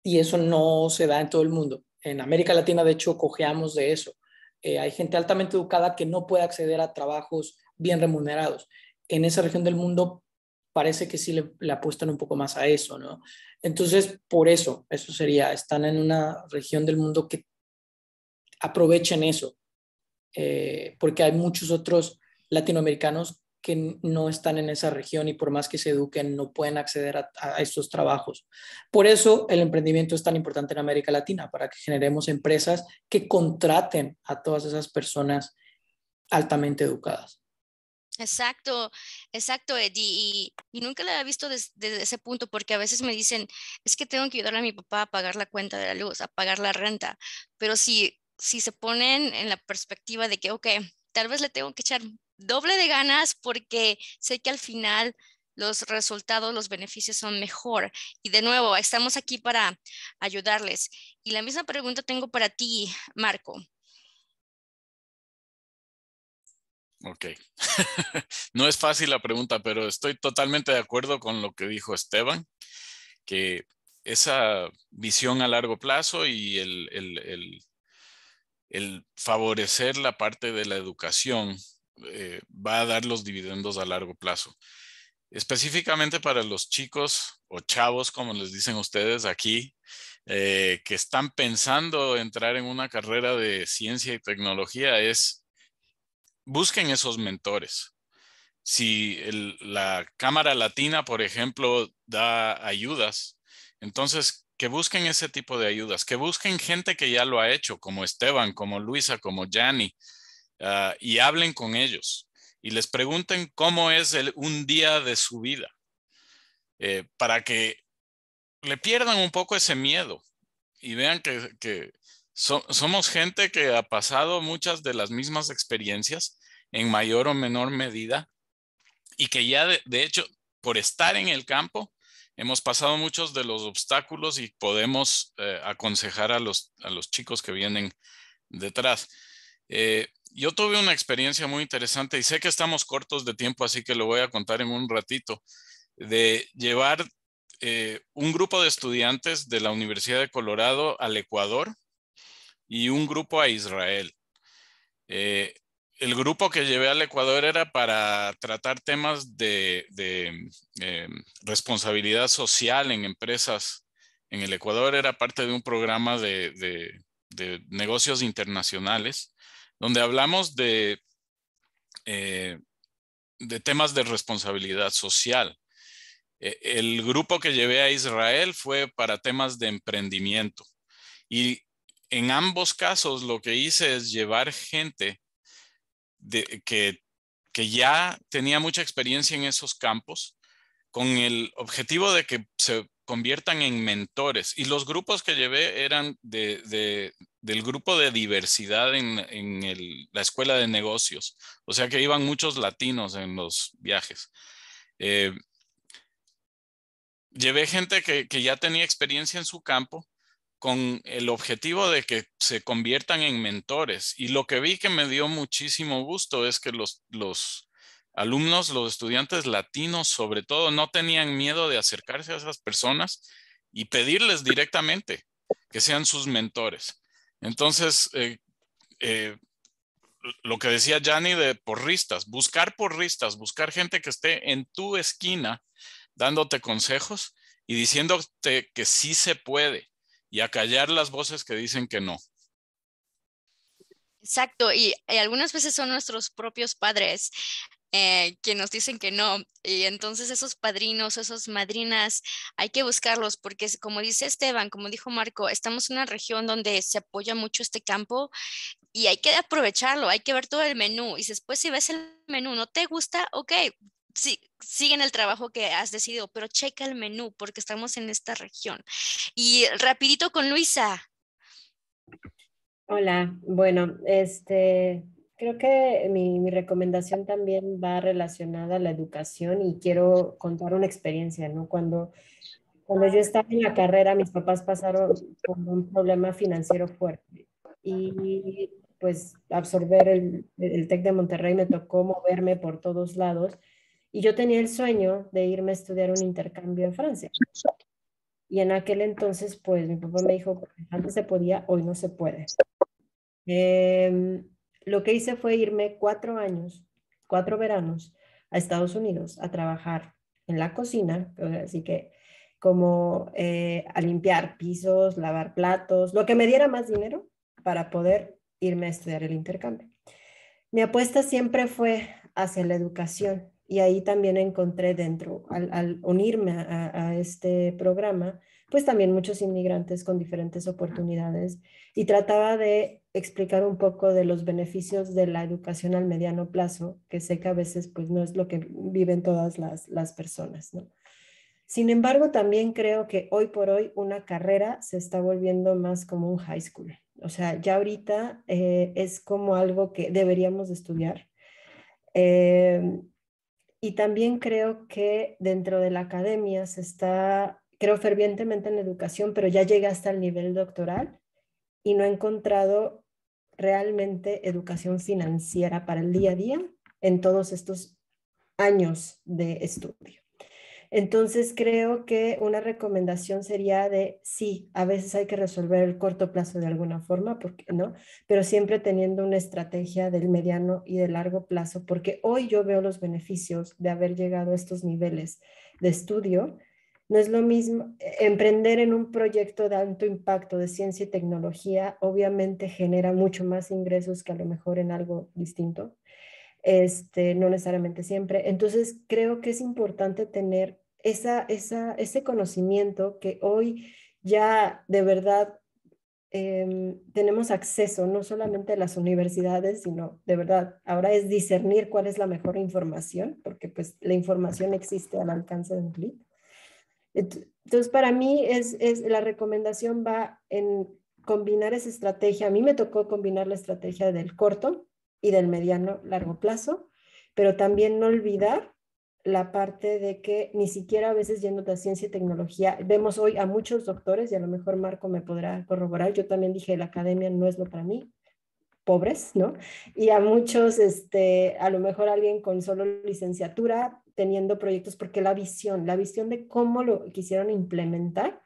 y eso no se da en todo el mundo. En América Latina, de hecho, cojeamos de eso. Eh, hay gente altamente educada que no puede acceder a trabajos bien remunerados. En esa región del mundo parece que sí le, apuestan un poco más a eso, ¿no? Entonces, por eso, eso sería, están en una región del mundo que aprovechen eso, eh, porque hay muchos otros latinoamericanos que no están en esa región y por más que se eduquen no pueden acceder a, a, estos trabajos. Por eso el emprendimiento es tan importante en América Latina, para que generemos empresas que contraten a todas esas personas altamente educadas. Exacto, exacto, Eddie. Y, nunca la he visto desde, ese punto porque a veces me dicen, es que tengo que ayudar a mi papá a pagar la cuenta de la luz, a pagar la renta. Pero si, si se ponen en la perspectiva de que, ok, tal vez le tengo que echar doble de ganas porque sé que al final los resultados, los beneficios son mejor. Y de nuevo, estamos aquí para ayudarles. Y la misma pregunta tengo para ti, Marco. Ok. no es fácil la pregunta, pero estoy totalmente de acuerdo con lo que dijo Esteban, que esa visión a largo plazo y el, el favorecer la parte de la educación eh, va a dar los dividendos a largo plazo. Específicamente para los chicos o chavos, como les dicen ustedes aquí, eh, que están pensando entrar en una carrera de ciencia y tecnología, es busquen esos mentores. Si la Cámara Latina, por ejemplo, da ayudas, entonces que busquen ese tipo de ayudas, que busquen gente que ya lo ha hecho, como Esteban, como Luisa, como Yanni, Ah, y hablen con ellos y les pregunten cómo es el, un día de su vida, eh, para que le pierdan un poco ese miedo y vean que, somos gente que ha pasado muchas de las mismas experiencias en mayor o menor medida y que ya de, hecho, por estar en el campo, hemos pasado muchos de los obstáculos y podemos eh, aconsejar a los, los chicos que vienen detrás. Eh, yo tuve una experiencia muy interesante y sé que estamos cortos de tiempo, así que lo voy a contar en un ratito, de llevar eh, un grupo de estudiantes de la Universidad de Colorado al Ecuador y un grupo a Israel. Eh, el grupo que llevé al Ecuador era para tratar temas de, eh, responsabilidad social en empresas. En el Ecuador era parte de un programa de negocios internacionales donde hablamos de, eh, de temas de responsabilidad social. E, el grupo que llevé a Israel fue para temas de emprendimiento. Y en ambos casos lo que hice es llevar gente que ya tenía mucha experiencia en esos campos con el objetivo de que se conviertan en mentores. Y los grupos que llevé eran de, del grupo de diversidad en, la escuela de negocios. O sea que iban muchos latinos en los viajes. Eh, llevé gente que, que ya tenía experiencia en su campo con el objetivo de que se conviertan en mentores. Y lo que vi que me dio muchísimo gusto es que los, los alumnos, los estudiantes latinos sobre todo, no tenían miedo de acercarse a esas personas y pedirles directamente que sean sus mentores. Entonces, eh, eh, lo que decía Jani de porristas, buscar porristas, buscar gente que esté en tu esquina dándote consejos y diciéndote que sí se puede y acallar las voces que dicen que no. Exacto, y, algunas veces son nuestros propios padres. Eh, que nos dicen que no. Y entonces esos padrinos, esos madrinas, hay que buscarlos porque como dice Esteban, como dijo Marco, estamos en una región donde se apoya mucho este campo y hay que aprovecharlo, hay que ver todo el menú y después si ves el menú, no te gusta, ok, sí, siguen el trabajo que has decidido, pero checa el menú porque estamos en esta región. Y rapidito con Luisa. Hola, bueno, este, Creo que mi, mi, recomendación también va relacionada a la educación y quiero contar una experiencia, ¿no? Cuando, cuando yo estaba en la carrera, mis papás pasaron por un problema financiero fuerte y pues absorber el, el TEC de Monterrey me tocó moverme por todos lados y yo tenía el sueño de irme a estudiar un intercambio en Francia. Y en aquel entonces, pues mi papá me dijo, pues, antes se podía, hoy no se puede. Eh, lo que hice fue irme cuatro años, cuatro veranos a Estados Unidos a trabajar en la cocina, así que como eh, a limpiar pisos, lavar platos, lo que me diera más dinero para poder irme a estudiar el intercambio. Mi apuesta siempre fue hacia la educación y ahí también encontré dentro, al, unirme a, este programa, pues también muchos inmigrantes con diferentes oportunidades y trataba de explicar un poco de los beneficios de la educación al mediano plazo, que sé que a veces pues no es lo que viven todas las, las personas, ¿no? Sin embargo, también creo que hoy por hoy una carrera se está volviendo más como un high school. O sea, ya ahorita eh, es como algo que deberíamos estudiar. Eh, y también creo que dentro de la academia se está, creo fervientemente en educación, pero ya llega hasta el nivel doctoral y no he encontrado realmente educación financiera para el día a día en todos estos años de estudio. Entonces creo que una recomendación sería de sí, a veces hay que resolver el corto plazo de alguna forma, porque no, pero siempre teniendo una estrategia del mediano y de largo plazo, porque hoy yo veo los beneficios de haber llegado a estos niveles de estudio no es lo mismo eh, emprender en un proyecto de alto impacto de ciencia y tecnología, obviamente genera mucho más ingresos que a lo mejor en algo distinto, este, no necesariamente siempre. Entonces, creo que es importante tener esa, esa, ese conocimiento que hoy ya de verdad em, tenemos acceso, no solamente a las universidades, sino de verdad, ahora es discernir cuál es la mejor información, porque pues la información existe al alcance de un clic. Entonces, para mí es, la recomendación va en combinar esa estrategia. A mí me tocó combinar la estrategia del corto y del mediano largo plazo, pero también no olvidar la parte de que ni siquiera a veces yendo a ciencia y tecnología, vemos hoy a muchos doctores, y a lo mejor Marco me podrá corroborar, yo también dije, la academia no es lo para mí, pobres, ¿no? Y a muchos, este, a lo mejor alguien con solo licenciatura, teniendo proyectos porque la visión, la visión de cómo lo quisieron implementar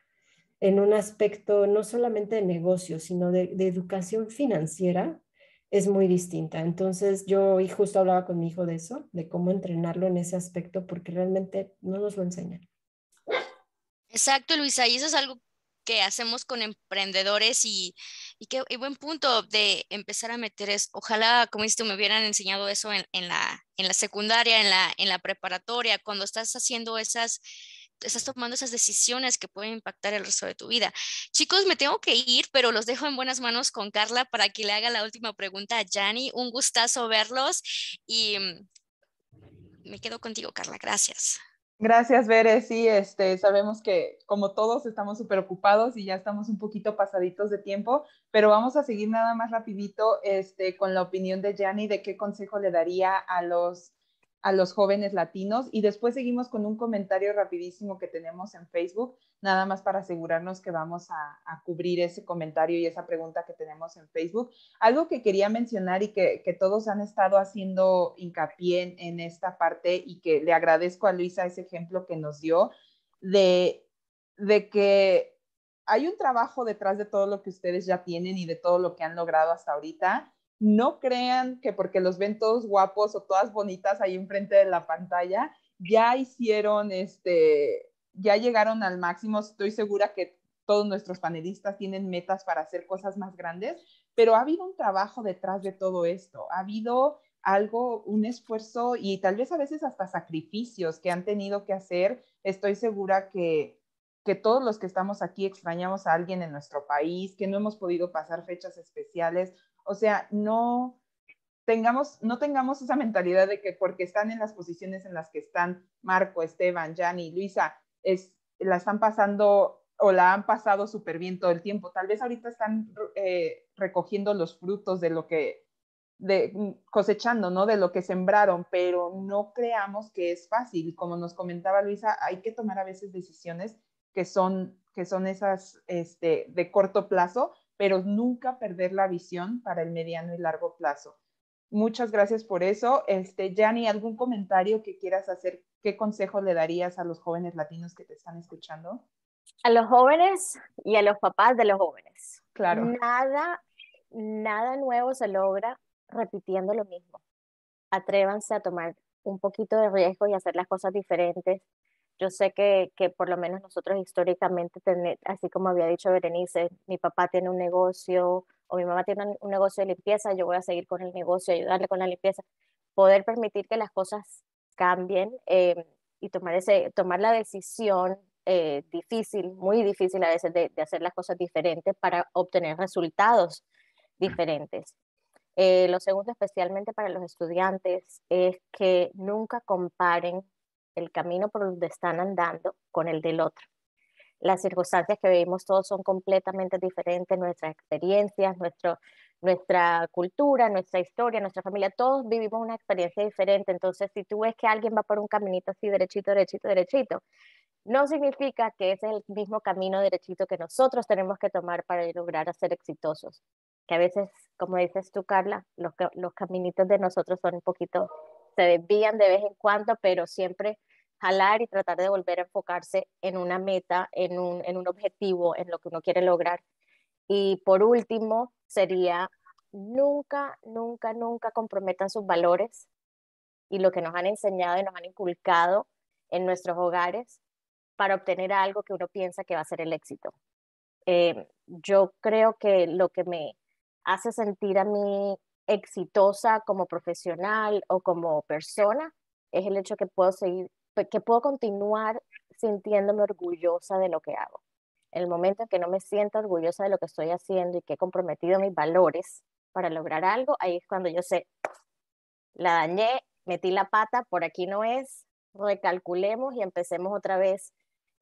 en un aspecto no solamente de negocio, sino de, educación financiera, es muy distinta. Entonces yo hoy justo hablaba con mi hijo de eso, de cómo entrenarlo en ese aspecto, porque realmente no nos lo enseñan. Exacto, Luisa, y eso es algo que hacemos con emprendedores y, qué buen punto de empezar a meter es, ojalá, como dices, me hubieran enseñado eso en, la, en la secundaria, en la, en la preparatoria, cuando estás haciendo esas, estás tomando esas decisiones que pueden impactar el resto de tu vida. Chicos, me tengo que ir, pero los dejo en buenas manos con Carla para que le haga la última pregunta a Yanni. Un gustazo verlos y mm, me quedo contigo, Carla. Gracias. Gracias, Bere. Sí, este, sabemos que como todos estamos súper ocupados y ya estamos un poquito pasaditos de tiempo, pero vamos a seguir nada más rapidito este, con la opinión de Gianni de qué consejo le daría a los a los jóvenes latinos y después seguimos con un comentario rapidísimo que tenemos en Facebook, nada más para asegurarnos que vamos a, cubrir ese comentario y esa pregunta que tenemos en Facebook. Algo que quería mencionar y que, todos han estado haciendo hincapié en, esta parte y que le agradezco a Luisa ese ejemplo que nos dio de, de que hay un trabajo detrás de todo lo que ustedes ya tienen y de todo lo que han logrado hasta ahorita no crean que porque los ven todos guapos o todas bonitas ahí enfrente de la pantalla, ya hicieron este, ya llegaron al máximo. Estoy segura que todos nuestros panelistas tienen metas para hacer cosas más grandes, pero ha habido un trabajo detrás de todo esto, ha habido algo, un esfuerzo y tal vez a veces hasta sacrificios que han tenido que hacer. Estoy segura que, que todos los que estamos aquí extrañamos a alguien en nuestro país, que no hemos podido pasar fechas especiales. O sea, no tengamos, esa mentalidad de que porque están en las posiciones en las que están Marco, Esteban, Jani, Luisa, es, la están pasando o la han pasado súper bien todo el tiempo. Tal vez ahorita están eh, recogiendo los frutos de lo que, mm, cosechando, ¿no? De lo que sembraron, pero no creamos que es fácil. Como nos comentaba Luisa, hay que tomar a veces decisiones que son, que son esas este, de corto plazo, pero nunca perder la visión para el mediano y largo plazo. Muchas gracias por eso. Este, ¿algún comentario que quieras hacer? ¿Qué consejo le darías a los jóvenes latinos que te están escuchando? A los jóvenes y a los papás de los jóvenes. Claro. Nada, nada nuevo se logra repitiendo lo mismo. Atrévanse a tomar un poquito de riesgo y hacer las cosas diferentes yo sé que, por lo menos nosotros históricamente, tener, así como había dicho Berenice, mi papá tiene un negocio o mi mamá tiene un, negocio de limpieza, yo voy a seguir con el negocio, ayudarle con la limpieza. Poder permitir que las cosas cambien eh, y tomar, ese, tomar la decisión eh, difícil, muy difícil a veces, de, hacer las cosas diferentes para obtener resultados mm. diferentes. Eh, lo segundo, especialmente para los estudiantes, es que nunca comparen el camino por donde están andando con el del otro. Las circunstancias que vivimos todos son completamente diferentes, nuestras experiencias, nuestro, nuestra cultura, nuestra historia, nuestra familia, todos vivimos una experiencia diferente. Entonces, si tú ves que alguien va por un caminito así, derechito, derechito, derechito, no significa que es el mismo camino derechito que nosotros tenemos que tomar para lograr ser exitosos. Que a veces, como dices tú, Carla, los, los caminitos de nosotros son un poquito, se desvían de vez en cuando, pero siempre jalar y tratar de volver a enfocarse en una meta, en un, objetivo, en lo que uno quiere lograr. Y por último, sería nunca, nunca, nunca comprometan sus valores y lo que nos han enseñado y nos han inculcado en nuestros hogares para obtener algo que uno piensa que va a ser el éxito. Em, yo creo que lo que me hace sentir a mí exitosa como profesional o como persona es el hecho que puedo seguir que puedo continuar sintiéndome orgullosa de lo que hago. El momento en que no me siento orgullosa de lo que estoy haciendo y que he comprometido mis valores para lograr algo, ahí es cuando yo sé, la dañé, metí la pata, por aquí no es, recalculemos y empecemos otra vez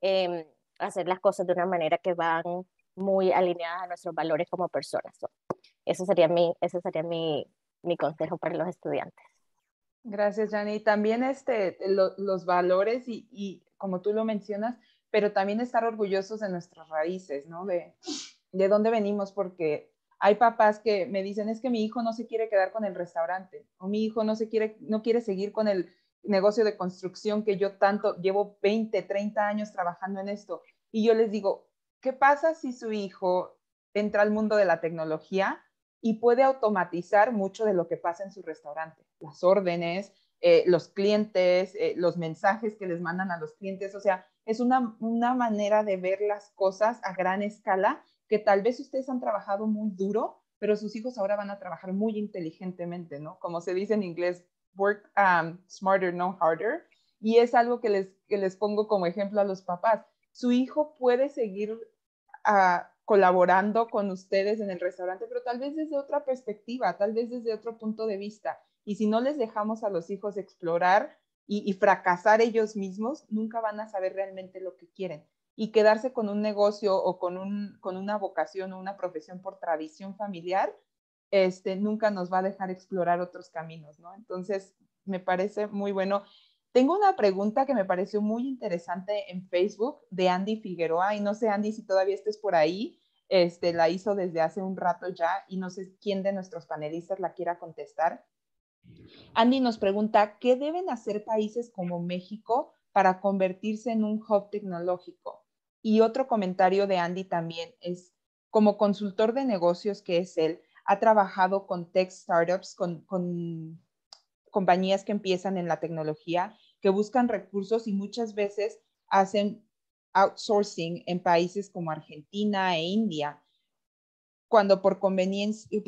em, a hacer las cosas de una manera que van muy alineadas a nuestros valores como personas. eso sería mi, ese sería mi consejo para los estudiantes. Gracias, Jani. También este, los valores y, como tú lo mencionas, pero también estar orgullosos de nuestras raíces, ¿no? De, de dónde venimos, porque hay papás que me dicen, es que mi hijo no se quiere quedar con el restaurante o mi hijo no se quiere, no quiere seguir con el negocio de construcción que yo tanto llevo 20, 30 años trabajando en esto. Y yo les digo, ¿qué pasa si su hijo entra al mundo de la tecnología y puede automatizar mucho de lo que pasa en su restaurante, las órdenes, eh, los clientes, eh, los mensajes que les mandan a los clientes, o sea, es una, manera de ver las cosas a gran escala que tal vez ustedes han trabajado muy duro, pero sus hijos ahora van a trabajar muy inteligentemente, ¿no? Como se dice en inglés, work um, smarter, no harder. Y es algo que les, les pongo como ejemplo a los papás. Su hijo puede seguir a ah, colaborando con ustedes en el restaurante, pero tal vez desde otra perspectiva, tal vez desde otro punto de vista. Y si no les dejamos a los hijos explorar y, fracasar ellos mismos, nunca van a saber realmente lo que quieren. Y quedarse con un negocio o con, un, con una vocación o una profesión por tradición familiar, este, nunca nos va a dejar explorar otros caminos, ¿no? Entonces, me parece muy bueno. Tengo una pregunta que me pareció muy interesante en Facebook de Andy Figueroa y no sé, Andy, si todavía estés por ahí. Este, la hizo desde hace un rato ya y no sé quién de nuestros panelistas la quiera contestar. Andy nos pregunta, ¿qué deben hacer países como México para convertirse en un hub tecnológico? Y otro comentario de Andy también es, como consultor de negocios que es él, ha trabajado con tech startups, con, con compañías que empiezan en la tecnología que buscan recursos y muchas veces hacen outsourcing en países como Argentina e India, cuando por conveniencia, y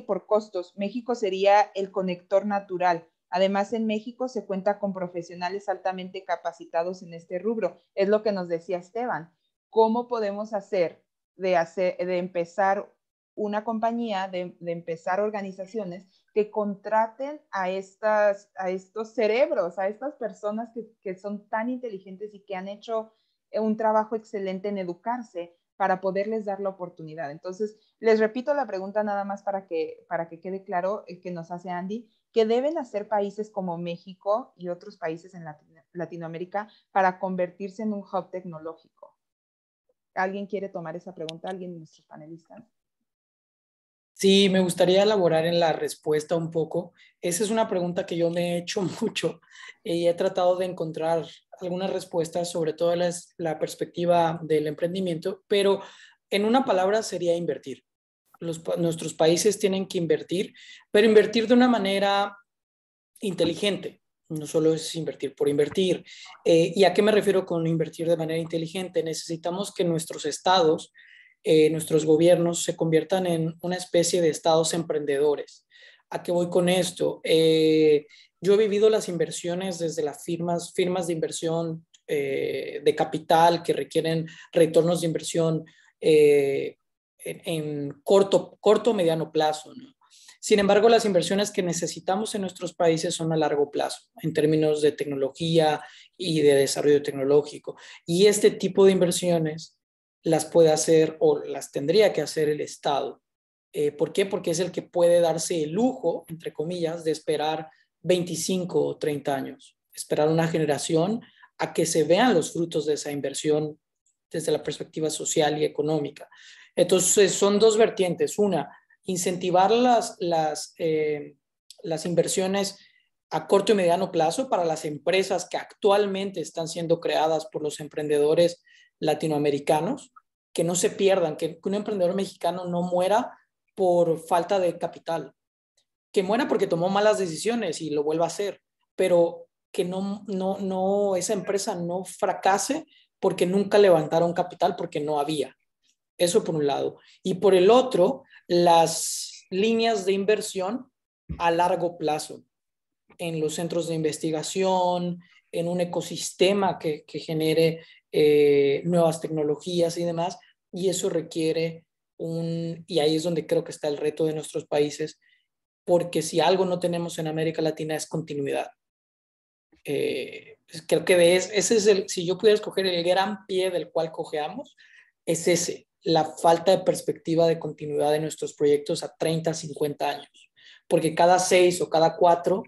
por costos, México sería el conector natural. Además, en México se cuenta con profesionales altamente capacitados en este rubro. Es lo que nos decía Esteban. ¿Cómo podemos hacer de, de empezar una compañía, de empezar organizaciones que contraten a, estas, a estos cerebros, a estas personas que, son tan inteligentes y que han hecho eh, un trabajo excelente en educarse para poderles dar la oportunidad. Entonces, les repito la pregunta nada más para que, para que quede claro el eh, que nos hace Andy, ¿qué deben hacer países como México y otros países en Latinoamérica para convertirse en un hub tecnológico. ¿Alguien quiere tomar esa pregunta? ¿Alguien de nuestros panelistas? Sí, me gustaría elaborar en la respuesta un poco. Esa es una pregunta que yo me he hecho mucho y he tratado de encontrar algunas respuestas, sobre todo la, perspectiva del emprendimiento, pero en una palabra sería invertir. nuestros países tienen que invertir, pero invertir de una manera inteligente. No solo es invertir por invertir. Eh, ¿Y a qué me refiero con invertir de manera inteligente? Necesitamos que nuestros estados eh, nuestros gobiernos se conviertan en una especie de estados emprendedores. ¿A qué voy con esto? Eh, yo he vivido las inversiones desde las firmas, firmas de inversión eh, de capital que requieren retornos de inversión en, corto, corto o mediano plazo. Sin embargo, las inversiones que necesitamos en nuestros países son a largo plazo, en términos de tecnología y de desarrollo tecnológico. Y este tipo de inversiones las puede hacer o las tendría que hacer el Estado. Eh, ¿Por qué? Porque es el que puede darse el lujo, entre comillas, de esperar 25 o 30 años, esperar una generación a que se vean los frutos de esa inversión desde la perspectiva social y económica. Entonces, son dos vertientes. Una, incentivar las, las, eh, las inversiones a corto y mediano plazo para las empresas que actualmente están siendo creadas por los emprendedores latinoamericanos, que no se pierdan, que un emprendedor mexicano no muera por falta de capital, que muera porque tomó malas decisiones y lo vuelva a hacer, pero que no, esa empresa no fracase porque nunca levantaron capital porque no había. Eso por un lado. Y por el otro, las líneas de inversión a largo plazo en los centros de investigación, en un ecosistema que, genere eh, nuevas tecnologías y demás. Y eso requiere un, y ahí es donde creo que está el reto de nuestros países, porque si algo no tenemos en América Latina es continuidad. Eh, creo que ves ese, es el, si yo pudiera escoger el gran pie del cual cojeamos, es ese, la falta de perspectiva de continuidad de nuestros proyectos a 30, 50 años, porque cada seis o cada cuatro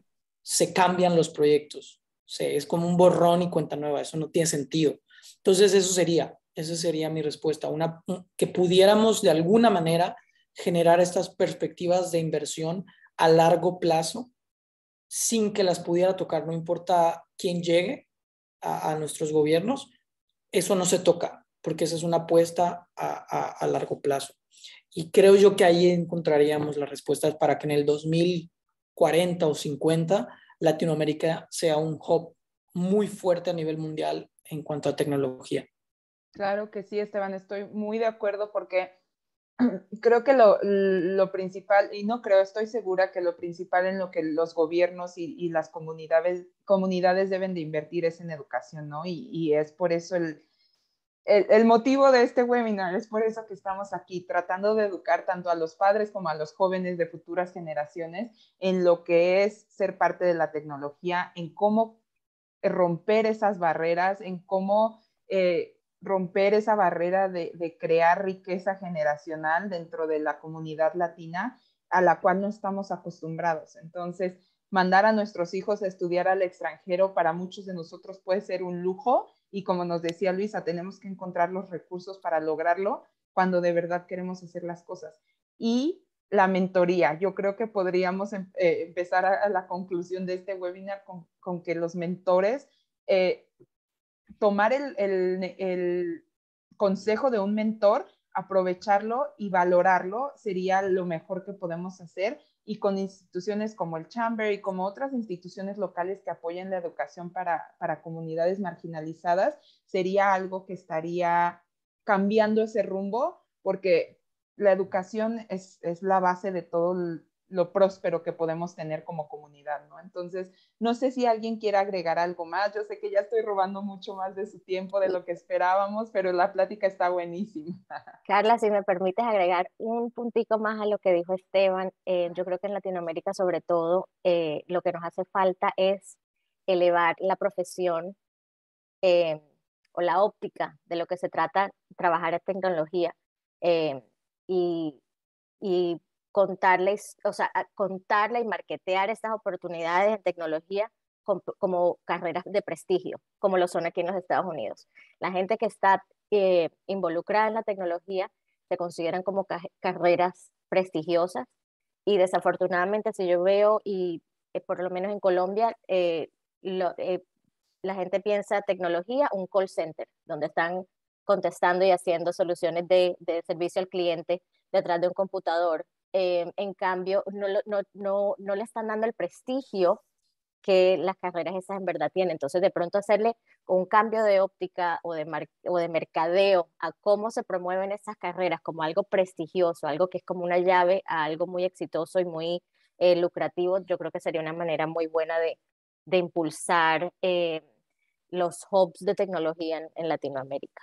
se cambian los proyectos. es como un borrón y cuenta nueva, eso no tiene sentido. Entonces, eso sería, eso sería mi respuesta, una, que pudiéramos de alguna manera generar estas perspectivas de inversión a largo plazo sin que las pudiera tocar, no importa quién llegue a, nuestros gobiernos, eso no se toca, porque esa es una apuesta a, a largo plazo. Y creo yo que ahí encontraríamos las respuestas para que en el 2000 40 o 50, Latinoamérica sea un hub muy fuerte a nivel mundial en cuanto a tecnología. Claro que sí, Esteban, estoy muy de acuerdo porque creo que lo, principal, y no creo, estoy segura que lo principal en lo que los gobiernos y, las comunidades, comunidades deben de invertir es en educación, ¿no? y es por eso el, el, motivo de este webinar es por eso que estamos aquí, tratando de educar tanto a los padres como a los jóvenes de futuras generaciones en lo que es ser parte de la tecnología, en cómo romper esas barreras, en cómo eh, romper esa barrera de crear riqueza generacional dentro de la comunidad latina a la cual no estamos acostumbrados. Entonces, mandar a nuestros hijos a estudiar al extranjero para muchos de nosotros puede ser un lujo, y como nos decía Luisa, tenemos que encontrar los recursos para lograrlo cuando de verdad queremos hacer las cosas. Y la mentoría, yo creo que podríamos em, eh, empezar a, la conclusión de este webinar con, que los mentores, eh, tomar el consejo de un mentor, aprovecharlo y valorarlo sería lo mejor que podemos hacer y con instituciones como el Chamber y como otras instituciones locales que apoyen la educación para, comunidades marginalizadas, sería algo que estaría cambiando ese rumbo porque la educación es, es la base de todo el, lo próspero que podemos tener como comunidad, ¿no? Entonces, no sé si alguien quiere agregar algo más. Yo sé que ya estoy robando mucho más de su tiempo de lo que esperábamos, pero la plática está buenísima. Carla, si me permites agregar un puntico más a lo que dijo Esteban, eh, yo creo que en Latinoamérica sobre todo eh, lo que nos hace falta es elevar la profesión eh, o la óptica de lo que se trata trabajar en tecnología y, y contarles, o sea, contarla y marketear estas oportunidades en tecnología como, carreras de prestigio, como lo son aquí en los Estados Unidos. La gente que está eh, involucrada en la tecnología se consideran como carreras prestigiosas y desafortunadamente si yo veo y eh, por lo menos en Colombia eh, la gente piensa tecnología un call center donde están contestando y haciendo soluciones de, de servicio al cliente detrás de un computador eh, en cambio, no, le están dando el prestigio que las carreras esas en verdad tienen. Entonces, de pronto hacerle un cambio de óptica o de, o de mercadeo a cómo se promueven esas carreras como algo prestigioso, algo que es como una llave a algo muy exitoso y muy eh, lucrativo, yo creo que sería una manera muy buena de, impulsar eh, los hubs de tecnología en Latinoamérica.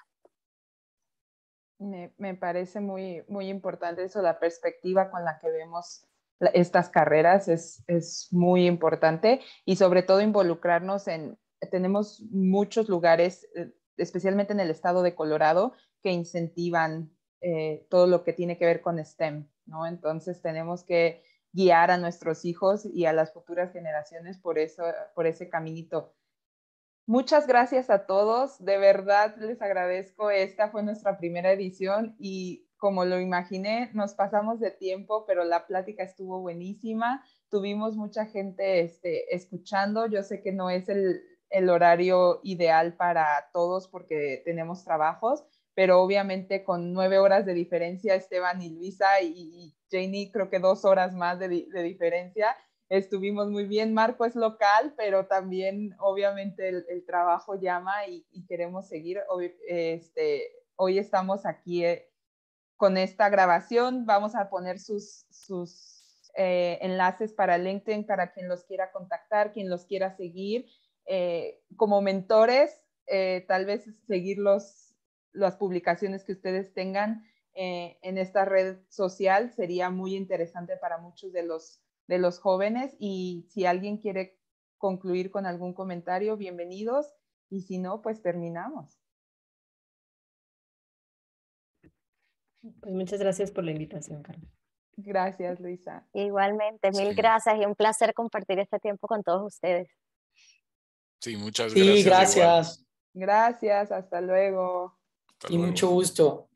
Me, parece muy, importante eso, la perspectiva con la que vemos estas carreras es, muy importante y sobre todo involucrarnos en, tenemos muchos lugares, eh, especialmente en el estado de Colorado, que incentivan eh, todo lo que tiene que ver con STEM, ¿no? Entonces tenemos que guiar a nuestros hijos y a las futuras generaciones por, eso, por ese caminito Muchas gracias a todos, de verdad les agradezco. Esta fue nuestra primera edición y como lo imaginé, nos pasamos de tiempo, pero la plática estuvo buenísima. Tuvimos mucha gente este, escuchando. Yo sé que no es el, horario ideal para todos porque tenemos trabajos, pero obviamente con nueve horas de diferencia, Esteban y Luisa y, y Janie, creo que dos horas más de, de diferencia, estuvimos muy bien. Marco es local, pero también obviamente el, trabajo llama y, queremos seguir. Hoy, este, hoy estamos aquí eh, con esta grabación. Vamos a poner sus, sus eh, enlaces para LinkedIn, para quien los quiera contactar, quien los quiera seguir. Eh, como mentores, tal vez seguir los, las publicaciones que ustedes tengan en esta red social sería muy interesante para muchos de los de los jóvenes y si alguien quiere concluir con algún comentario, bienvenidos y si no, pues terminamos. Pues muchas gracias por la invitación, Carmen. Gracias, Luisa. Igualmente, mil gracias y un placer compartir este tiempo con todos ustedes. Sí, muchas gracias. gracias. hasta luego. y mucho gusto.